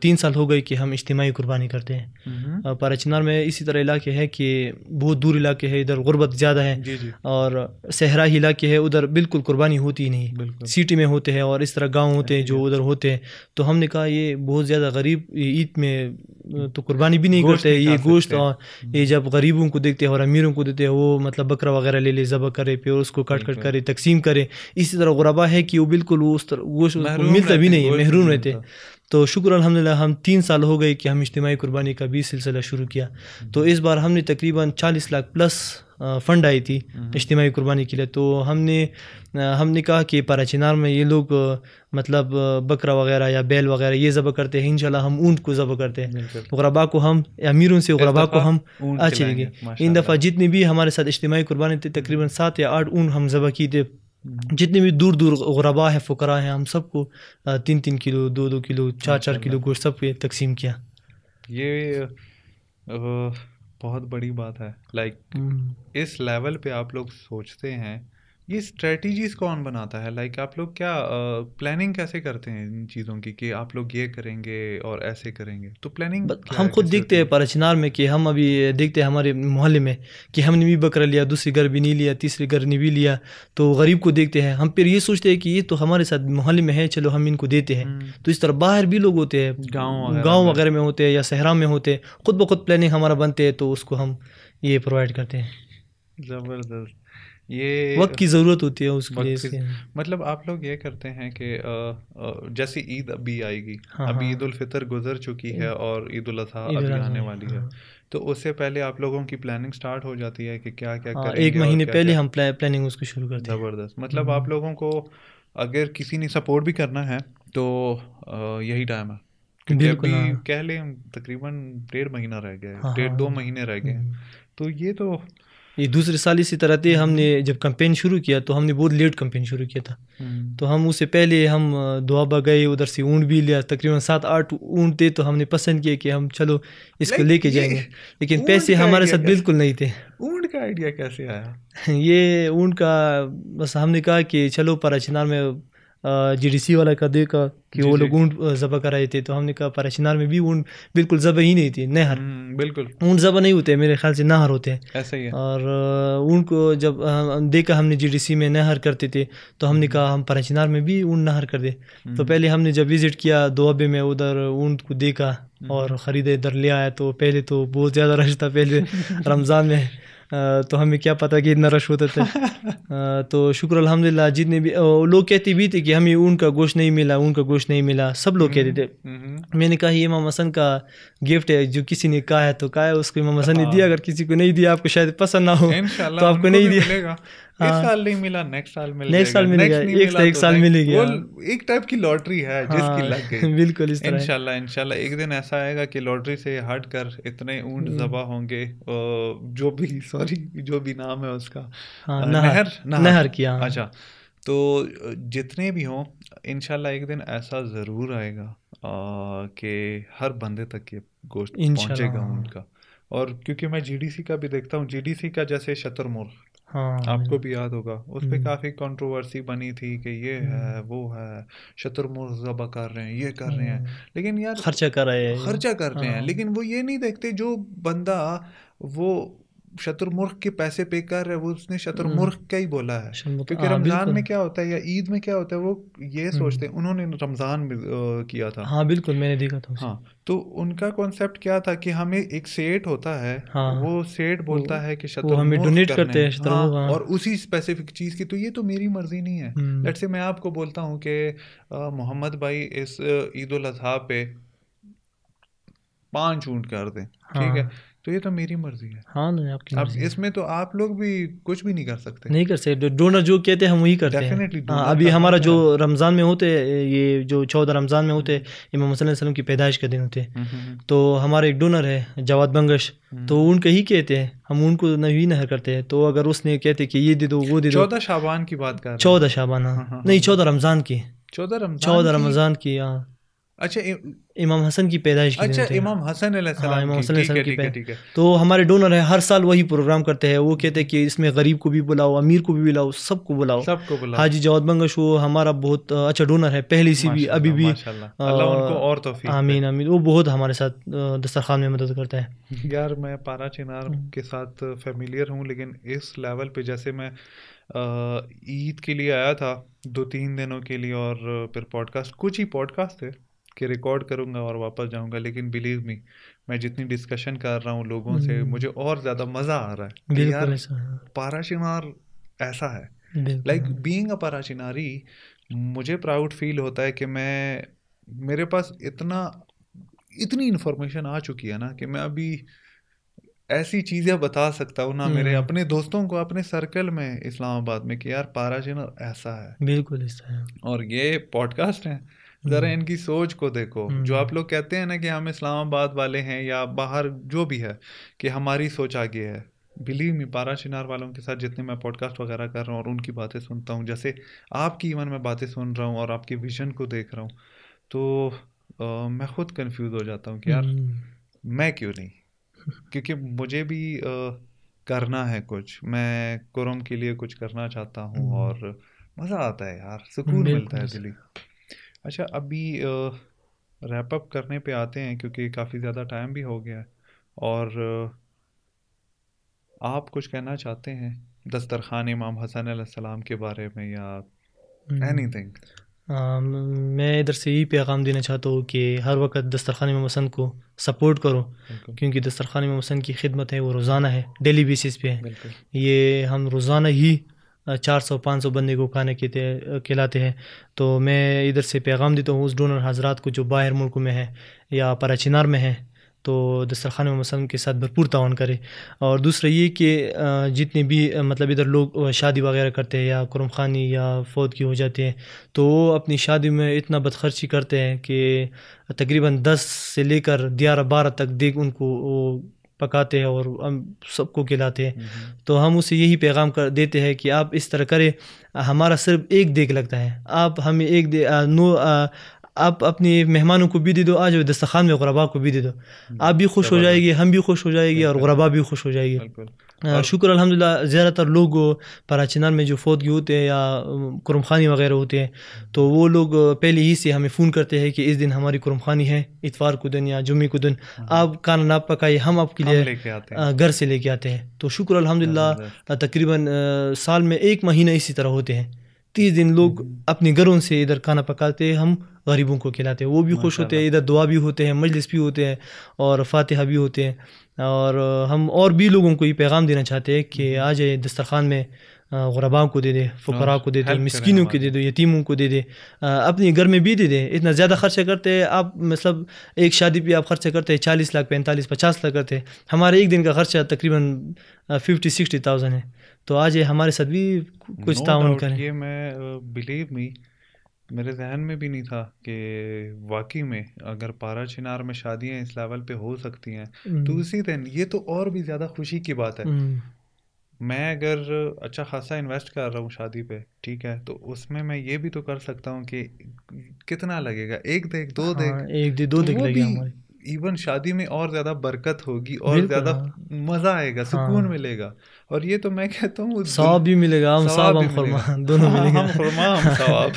तीन साल हो गए कि हम इज्तमी कुर्बानी करते हैं हम्म। पारा चिनार में इसी तरह इलाके हैं कि बहुत दूर इलाके हैं इधर गुर्बत ज़्यादा है जी जी। और ही इलाके हैं उधर बिल्कुल कुर्बानी होती ही नहीं सिटी में होते हैं और इस तरह गांव होते हैं जो उधर होते हैं तो हमने कहा ये बहुत ज़्यादा गरीब ईद में तो कुर्बानी भी नहीं करते ये गोश्त और हम्म। ये जब गरीबों को देखते हैं और अमीरों को देते हैं वो मतलब बकरा वगैरह ले ले जब करे फिर उसको कट कट करे तकसीम करे इसी तरह गुरबा है कि वो बिल्कुल वो उस तरह गोश्त मिलता भी नहीं महरूम रहते तो शुक्र अलहमदिल्ला हम तीन साल हो गए कि हम इज्तमी कुर्बानी का भी सिलसिला शुरू किया तो इस बार हमने तकरीबन चालीस लाख प्लस फ़ंड आई थी हम्म। इज्तमी कुर्बानी के लिए तो हमने हमने कहा कि पारा चिनार में ये लोग मतलब बकरा वगैरह या बैल वगैरह ये ज़ब करते हैं इंशाल्लाह हम ऊँट को ज़ब करते हैं गुरबा को हम अमीरों से गुरबा को हम अच्छे लेंगे इन दफ़ा जितने भी हमारे साथ इज्तमी कुर्बानी थे तकरीबन सात या आठ ऊँट हम ज़ब की थे जितने भी दूर दूर गुरबा है फ़करा हैं हम सबको तीन तीन किलो दो दो किलो चार चार किलो गोश्त सब तकसीम किया ये बहुत बड़ी बात है लाइक हम्म। इस लेवल पे आप लोग सोचते हैं ये स्ट्रेटजीज कौन बनाता है लाइक like, आप लोग क्या प्लानिंग कैसे करते हैं इन चीज़ों की कि आप लोग ये करेंगे और ऐसे करेंगे तो प्लानिंग हम खुद देखते हैं परचनार में कि हम अभी देखते हैं हमारे मोहल्ले में कि हमने भी बकरा लिया दूसरी घर भी नहीं लिया तीसरी घर ने भी लिया तो गरीब को देखते हैं हम फिर ये सोचते हैं कि ये तो हमारे साथ मोहल्ले में है चलो हम इनको देते हैं हम्म। तो इस तरह बाहर भी लोग होते हैं गाँव गाँव वगैरह में होते हैं या सहरा में होते हैं खुद ब खुद प्लानिंग हमारा बनते हैं तो उसको हम ये प्रोवाइड करते हैं ज़बरदस्त ये वक्त की ज़रूरत होती है उसके लिए मतलब आप लोग ये करते हैं कि जैसे ईद अभी आएगी हाँ, अभी हाँ। ईद उल फितर गुजर चुकी है और ईद उल अजहा अभी आने वाली है हाँ। तो उससे पहले आप लोगों की प्लानिंग स्टार्ट हो जाती है कि क्या क्या हाँ, एक महीने पहले हम प्लानिंग उसको शुरू करते हैं ज़बरदस्त मतलब हम्म। आप लोगों को अगर किसी ने सपोर्ट भी करना है तो यही टाइम है बिल्कुल हाँ। कह लें तकरीबन डेढ़ महीना रह गया है डेढ़ दो महीने रह गए हम्म। तो ये तो ये दूसरे साल इसी तरह थे हम्म। हमने जब कंपेन शुरू किया तो हमने बहुत लेट कंपेन शुरू किया था हम्म। तो हम उससे पहले हम दुआबा गए उधर से ऊँट भी लिया तकरीबन सात आठ ऊँट थे तो हमने पसंद किया कि हम चलो इसको लेके जाएंगे लेकिन पैसे हमारे साथ बिल्कुल नहीं थे ऊँट का आइडिया कैसे आया *laughs* ये ऊँट का बस हमने कहा कि चलो पराचिनार में जीडीसी वाला का देखा कि वो लोग ऊँट कर कराए थे तो हमने कहा परेशनार में भी ऊँट बिल्कुल जब ही नहीं थी नहर हम्म, बिल्कुल ऊँट जब नहीं होते मेरे ख्याल से नहर होते हैं ऐसा ही है। और ऊँट को जब देखा हमने जीडीसी में नहर करते थे तो हमने हम्म। कहा हम परेशनार में भी ऊँट नहर कर दे हम्म। तो पहले हमने जब विज़िट किया दोबे में उधर ऊँट को देखा और ख़रीदे इधर ले आया तो पहले तो बहुत ज़्यादा रश था पहले *laughs* रमज़ान में तो हमें क्या पता कि इतना रश होता था तो शुक्र अलहमदिल्ला जितने भी लोग कहते भी थे कि हमें उनका गोश्त नहीं मिला उनका गोश्त नहीं मिला सब लोग कहते थे हम्म, हम्म, हम्म। मैंने कहा ये इमाम हसन का गिफ्ट है जो किसी ने कहा है तो कहा है उसको इमाम हसन ने दिया हाँ। अगर किसी को नहीं दिया आपको शायद पसंद ना हो तो आपको नहीं दिया हाँ। साल नहीं मिला नेक्स्ट साल मिलेगा एक, टाइप तो हाँ। की लॉटरी है हाँ, *laughs* एक दिन ऐसा आएगा कि लॉटरी से हट कर इतने ऊंट हम्म। जबा होंगे जो भी सॉरी जो भी नाम है उसका नहर नहर किया अच्छा तो जितने भी हों इनशाला एक दिन ऐसा ज़रूर आएगा कि हर बंदे तक ये गोश्त पहुंचेगा उनका और क्योंकि मैं जीडीसी का भी देखता हूँ जीडीसी का जैसे शतरमुर्ग हाँ आपको भी याद होगा उस पर काफ़ी कंट्रोवर्सी बनी थी कि ये है हम्म। वो है शतुरमुर्ग जबा कर रहे हैं ये कर रहे हैं हम्म। लेकिन यार खर्चा कर रहे हैं खर्चा कर रहे हैं हाँ। लेकिन वो ये नहीं देखते जो बंदा वो शतुर्मुर्ख के पैसे पे कर रहे वो उसने शतुर्मुर्ख हम्म। का ही बोला है क्योंकि हाँ, रमजान में क्या होता है या ईद में क्या होता है वो ये हम्म। सोचते हैं उन्होंने रमजान किया था हाँ बिल्कुल मैंने देखा था हाँ तो उनका कॉन्सेप्ट क्या था कि हमें एक सेठ होता है हाँ, वो सेठ बोलता है कि हमें डोनेट करते हैं हाँ, हाँ, और उसी स्पेसिफिक चीज की तो ये तो मेरी मर्जी नहीं है लेट हम्म। से मैं आपको बोलता हूँ कि मोहम्मद भाई इस ईद उल अजहा पे पांच ऊंट कर दें ठीक हाँ। है तो ये तो मेरी मर्जी है हाँ नहीं आपकी अब इसमें तो आप लोग भी कुछ भी नहीं कर सकते नहीं कर सकते डोनर जो कहते हैं हम वही करते हैं हाँ, अभी हमारा जो रमज़ान में होते ये जो चौदह रमज़ान में होते इमाम वसल्लम की पैदाइश के दिन होते हम्म, हम्म, हम्म। तो हमारा एक डोनर है जवाद बंगश तो उनके ही कहते हैं हम उनको नहीं नहर करते हैं तो अगर उसने कहते कि ये दे दो वो दे दो चौदह शाबान की बात कर चौदह शाबान हाँ, हाँ, हाँ नहीं हाँ। चौदह रमज़ान की चौदह चौदह रमज़ान की हाँ अच्छा इम... इमाम हसन की पैदाइश अच्छा इमाम हसन हाँ, इमाम हसन की, तो हमारे डोनर है हर साल वही प्रोग्राम करते हैं वो कहते हैं कि इसमें गरीब को भी बुलाओ अमीर को भी बुलाओ सबको बुलाओ सबको बुलाओ हाजी जवाद बंगश वो हमारा बहुत अच्छा डोनर है पहले से भी अभी भी और आमीन आमीन वो बहुत हमारे साथ दस्तरखान में मदद करता है यार मैं पारा चिनार हम्म। के साथ फेमिलियर हूँ लेकिन इस लेवल पे जैसे मैं ईद के लिए आया था दो तीन दिनों के लिए और फिर पॉडकास्ट कुछ ही पॉडकास्ट थे कि रिकॉर्ड करूँगा और वापस जाऊंगा लेकिन बिलीव मी मैं जितनी डिस्कशन कर रहा हूँ लोगों से हम्म। मुझे और ज़्यादा मज़ा आ रहा है यार पाराशिनार ऐसा है लाइक बीइंग अ पाराशिनारी मुझे प्राउड फील होता है कि मैं मेरे पास इतना इतनी इन्फॉर्मेशन आ चुकी है ना कि मैं अभी ऐसी चीज़ें बता सकता हूँ ना हम्म। मेरे अपने दोस्तों को अपने सर्कल में इस्लामाबाद में कि यार पाराशिनार ऐसा है बिल्कुल ऐसा है और ये पॉडकास्ट है ज़रा हम्म। इनकी सोच को देखो जो आप हम्म। लोग कहते हैं ना कि हम इस्लामाबाद वाले हैं या बाहर जो भी है कि हमारी सोच आगे है बिलीव मी बारा चिनार वालों के साथ जितने मैं पॉडकास्ट वगैरह कर रहा हूँ और उनकी बातें सुनता हूँ जैसे आपकी इवन मैं बातें सुन रहा हूँ और आपके विजन को देख रहा हूँ तो आ, मैं खुद कंफ्यूज हो जाता हूँ कि यार हम्म। मैं क्यों नहीं क्योंकि मुझे भी आ, करना है कुछ मैं कुरम के लिए कुछ करना चाहता हूँ और मज़ा आता है यार सुकून मिलता है दिल्ली अच्छा अभी रैप अप करने पे आते हैं क्योंकि काफ़ी ज़्यादा टाइम भी हो गया है और आप कुछ कहना चाहते हैं दस्तरखान इमाम हसन सलाम के बारे में या एनी हम्म। थिंग मैं इधर से यही पैगाम देना चाहता हूँ कि हर वक्त दस्तरखान इमाम हसन को सपोर्ट करो क्योंकि दस्तरखान इमाम हसन की खिदमत है वो रोज़ाना है डेली बेसिस पे है ये हम रोज़ाना ही चार सौ पाँच सौ बंदे को खाना खिलाते खिलाते हैं तो मैं इधर से पैगाम देता हूँ उस डोनर हजरात को जो बाहर मुल्क में है या पराचिनार में है तो दस्तरखान मसलम के साथ भरपूर ताउन करें और दूसरा ये कि जितने भी मतलब इधर लोग शादी वगैरह करते हैं या कुरम खानी या फौत की हो जाती है तो वो अपनी शादी में इतना बदखर्ची करते हैं कि तकरीबन दस से लेकर ग्यारह बारह तक देख उनको वो पकाते हैं और हम सबको खिलाते हैं हम्म, हम्म। तो हम उसे यही पैगाम कर देते हैं कि आप इस तरह करें हमारा सिर्फ एक देख लगता है आप हमें एक दे, आ, नो आ, आप अपने मेहमानों को भी दे दो आज दस्तखान में गुरबा को भी दे दो हम्म। आप भी खुश हो जाएगी हम भी खुश हो जाएगी और गुरबा भी खुश हो जाएगी शुक्र अलहमदिल्ला ज़्यादातर लोग पराचिनार में जो फौतगी होते हैं या कुरम खानी वगैरह होते हैं तो वो लोग पहले ही से हमें फ़ोन करते हैं कि इस दिन हमारी कुरम खानी है इतवार को दिन या जुम्मे को दिन हम्म। आप काना ना पकाइए हम आपके लिए घर से लेके आते हैं तो शुक्र अलहमदिल्ला तकरीबन साल में एक महीना इसी तरह होते हैं तीस दिन लोग हम्म। अपने घरों से इधर खाना पकाते हम गरीबों को खिलाते हैं वो भी खुश होते हैं इधर दुआ भी होते हैं मजलिस भी होते हैं और फातिहा भी होते हैं और हम और भी लोगों को ये पैगाम देना चाहते हैं कि हम्म। आ जाए दस्तरखान में गुरबा को दे दे फ़करा को दे दे मस्किनों को दे दो यतीमों को दे दे अपने घर में भी दे दे इतना ज़्यादा खर्चा करते हैं आप मतलब एक शादी पे आप खर्चा करते हैं चालीस लाख पैंतालीस पचास लाख करते हैं हमारे एक दिन का खर्चा तकरीबन फिफ्टी सिक्सटी थाउजेंड है तो आज ये हमारे साथ भी कुछ no ताउन करें ये मैं बिलीव मी मेरे जहन में भी नहीं था कि वाकई में अगर पारा चिनार में शादियां इस लेवल पे हो सकती हैं हम्म। तो उसी दिन ये तो और भी ज़्यादा खुशी की बात है हम्म। मैं अगर अच्छा खासा इन्वेस्ट कर रहा हूँ शादी पे ठीक है तो उसमें मैं ये भी तो कर सकता हूँ कि कितना लगेगा एक देख दो हाँ, देख एक दे, दो तो देख लगेगा इवन शादी में और ज़्यादा बरकत होगी और ज़्यादा हाँ। मज़ा आएगा हाँ। सुकून हाँ। मिलेगा और ये तो मैं कहता हूँ सवाब भी मिलेगा हम सवाब हम फरमा *laughs* दोनों मिलेंगे हाँ, हम फरमा हम *laughs* सवाब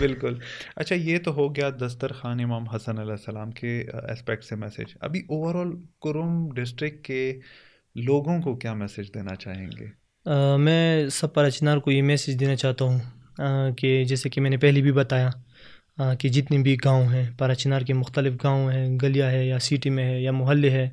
बिल्कुल अच्छा ये तो हो गया दस्तर खान इमाम हसन सलाम के एस्पेक्ट से मैसेज अभी ओवरऑल कुरुम डिस्ट्रिक्ट के लोगों को क्या मैसेज देना चाहेंगे आ, मैं सब अचनार को ये मैसेज देना चाहता हूँ कि जैसे कि मैंने पहले भी बताया कि जितने भी गांव हैं पारा चिनार के मुख्तलिफ़ गांव हैं गलिया है या सिटी में है या मोहल्ले है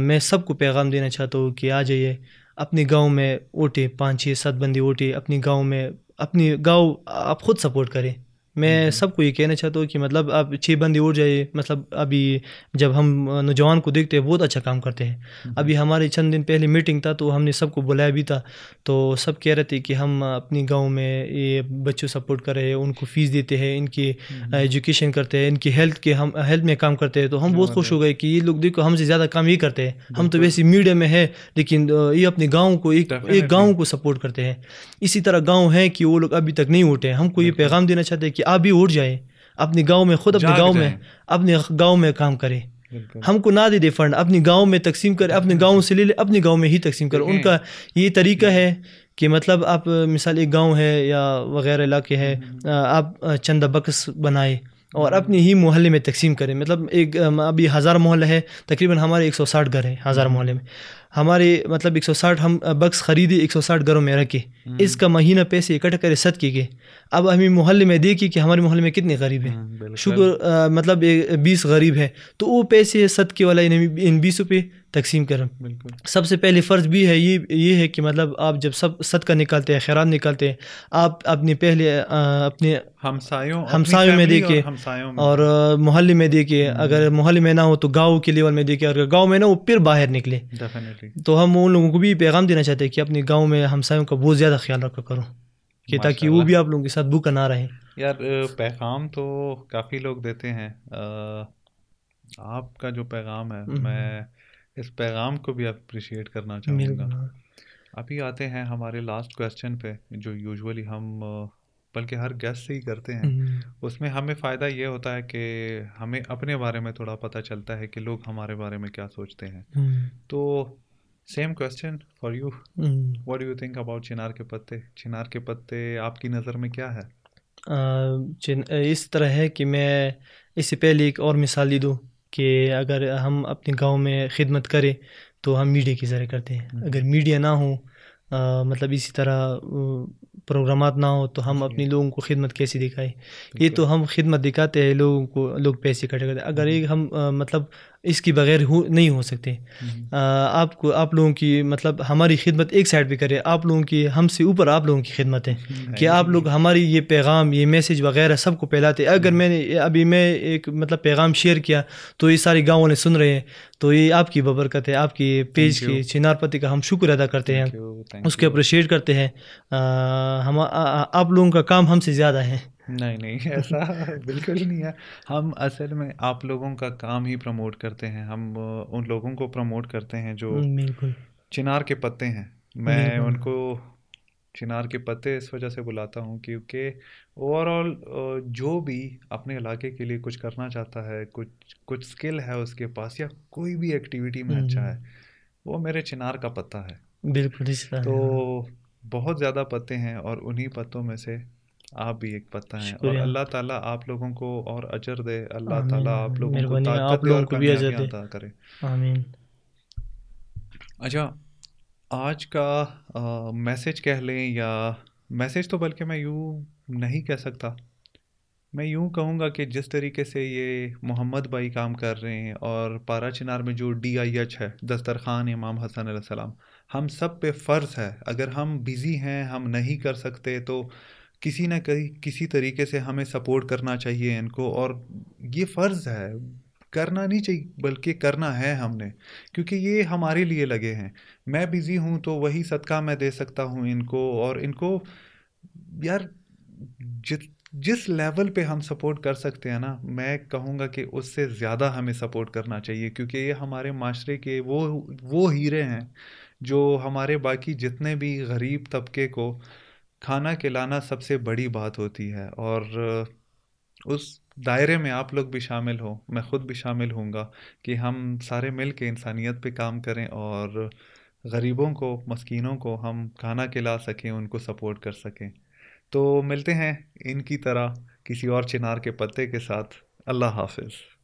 मैं सबको पैगाम देना चाहता हूँ कि आ जाइए अपने गांव में ओटे पाँच छः सात बंदी वोटें अपने गांव में अपने गांव आप खुद सपोर्ट करें मैं हम्म, हम्म। सबको ये कहना चाहता हूँ कि मतलब आप छः बंदे उड़ जाइए मतलब अभी जब हम नौजवान को देखते हैं बहुत अच्छा काम करते हैं हम्म, अभी हमारे चंद दिन पहले मीटिंग था तो हमने सबको बुलाया भी था तो सब कह रहे थे कि हम अपने गांव में ये बच्चों सपोर्ट कर रहे हैं उनको फ़ीस देते हैं इनकी एजुकेशन करते हैं इनकी हेल्थ के हम हेल्थ में काम करते हैं तो हम बहुत खुश हो गए कि ये लोग देखो हमसे ज़्यादा काम ये करते हैं हम तो वैसे मीडिया में है लेकिन ये अपने गाँव को एक एक गाँव को सपोर्ट करते हैं इसी तरह गाँव है कि वो लोग अभी तक नहीं उठे हमको ये पैगाम देना चाहते हैं कि आप भी उठ जाए अपने गाँव में खुद अपने गाँव में अपने गाँव में काम करें हमको ना दे दे फंड अपने गांव में तकसीम करें अपने गांव से ले ले अपने गांव में ही तकसीम करें उनका ये तरीका है कि मतलब आप मिसाल एक गांव है या वगैरह इलाके है हम्म। आप चंदा बक्स बनाए और हम्म। अपने ही मोहल्ले में तकसीम करें मतलब एक अभी हज़ार मोहल्ला है तकरीबन हमारे 160 घर हैं हज़ार हम्म। मोहल्ले में हमारे मतलब 160 हम बक्स ख़रीदे 160 घरों में रखे हम्म। इसका महीना पैसे इकट्ठा करे सद के गए अब हमें मोहल्ले में देखिए कि हमारे मोहल्ले में कितने गरीब हैं शुक्र मतलब बीस गरीब है तो वो पैसे सद के वाला इन बीस रुपये तकसीम करें सबसे पहले फ़र्ज़ भी है ये ये है कि मतलब आप जब सब सदका निकालते हैं खैरान निकालते हैं आप अपने पहले आ, अपने हमसायों हमसायों में देखिए और, और मोहल्ले में देखिए हम्म। अगर मोहल्ले में ना हो तो गाँव के लेवल में देखिए अगर गाँव में ना हो फिर बाहर निकले तो हम उन लोगों को भी पैगाम देना चाहते हैं कि अपने गाँव में हमसायों का बहुत ज़्यादा ख्याल रखा करो कि ताकि वो भी आप लोगों के साथ भूखा ना रहे यार पैगाम तो काफ़ी लोग देते हैं आपका जो पैगाम है हम्म। मैं इस पैगाम को भी अप्रिशिएट करना चाहूँगा अभी आते हैं हमारे लास्ट क्वेश्चन पे जो यूजुअली हम बल्कि हर गेस्ट से ही करते हैं हम्म। उसमें हमें फ़ायदा ये होता है कि हमें अपने बारे में थोड़ा पता चलता है कि लोग हमारे बारे में क्या सोचते हैं हम्म। तो same question for you what do you think about Chinar के पत्ते चिनार के पत्ते आपकी नज़र में क्या है आ, इस तरह है कि मैं इससे पहले एक और मिसाल ही दूँ कि अगर हम अपने गांव में खिदमत करें तो हम मीडिया के ज़रिए करते हैं हम्म। अगर मीडिया ना हो आ, मतलब इसी तरह प्रोग्राम ना हो तो हम अपने लोगों को खिदमत कैसे दिखाएं ये तो हम खिदमत दिखाते हैं लोगों को लोग पैसे इकट्ठे करते हैं अगर हम्म। एक हम आ, मतलब इसके बगैर हो नहीं हो सकते हम्म। आपको आप लोगों की मतलब हमारी खिदमत एक साइड पे करें आप लोगों की हमसे ऊपर आप लोगों की खिदमत है हम्म, कि आप लोग हमारी ये पैगाम ये मैसेज वगैरह सबको फैलाते अगर हम्म। मैंने अभी मैं एक मतलब पैगाम शेयर किया तो ये सारे गाँव वाले सुन रहे हैं तो ये आपकी बबरकत है आपकी पेज की चिनारपति का हम शुक्र अदा करते हैं उसके अप्रिशिएट करते हैं हम आप लोगों का काम हमसे ज़्यादा है नहीं नहीं *laughs* ऐसा बिल्कुल नहीं है हम असल में आप लोगों का काम ही प्रमोट करते हैं हम उन लोगों को प्रमोट करते हैं जो हम्म, बिल्कुल चिनार के पत्ते हैं मैं उनको चिनार के पत्ते इस वजह से बुलाता हूँ क्योंकि ओवरऑल जो भी अपने इलाके के लिए कुछ करना चाहता है कुछ कुछ स्किल है उसके पास या कोई भी एक्टिविटी में अच्छा हम्म। है वो मेरे चिनार का पत्ता है बिल्कुल तो बहुत ज़्यादा पत्ते हैं और उन्हीं पत्तों में से आप भी एक पता हैं और अल्लाह ताला आप लोगों को और अजर दे अल्लाह ताला आप लोगों को ताकत आप लोगों को भी अजर दे अता करे आमीन अच्छा आज का मैसेज कह लें या मैसेज तो बल्कि मैं यूँ नहीं कह सकता मैं यूँ कहूँगा कि जिस तरीके से ये मोहम्मद भाई काम कर रहे हैं और पारा चिनार में जो डी आई एच है दस्तरखान इमाम हसन सलाम हम सब पे फ़र्ज़ है अगर हम बिज़ी हैं हम नहीं कर सकते तो किसी ना कहीं किसी तरीके से हमें सपोर्ट करना चाहिए इनको और ये फ़र्ज़ है करना नहीं चाहिए बल्कि करना है हमने क्योंकि ये हमारे लिए लगे हैं मैं बिज़ी हूँ तो वही सदका मैं दे सकता हूँ इनको और इनको यार जित जिस लेवल पे हम सपोर्ट कर सकते हैं ना मैं कहूँगा कि उससे ज़्यादा हमें सपोर्ट करना चाहिए क्योंकि ये हमारे माशरे के वो वो हीरे हैं जो हमारे बाकी जितने भी गरीब तबके को खाना खिलाना सबसे बड़ी बात होती है और उस दायरे में आप लोग भी शामिल हो मैं ख़ुद भी शामिल हूँगा कि हम सारे मिल के इंसानियत पे काम करें और गरीबों को मस्कीनों को हम खाना खिला सकें उनको सपोर्ट कर सकें तो मिलते हैं इनकी तरह किसी और चिनार के पत्ते के साथ अल्लाह हाफिज़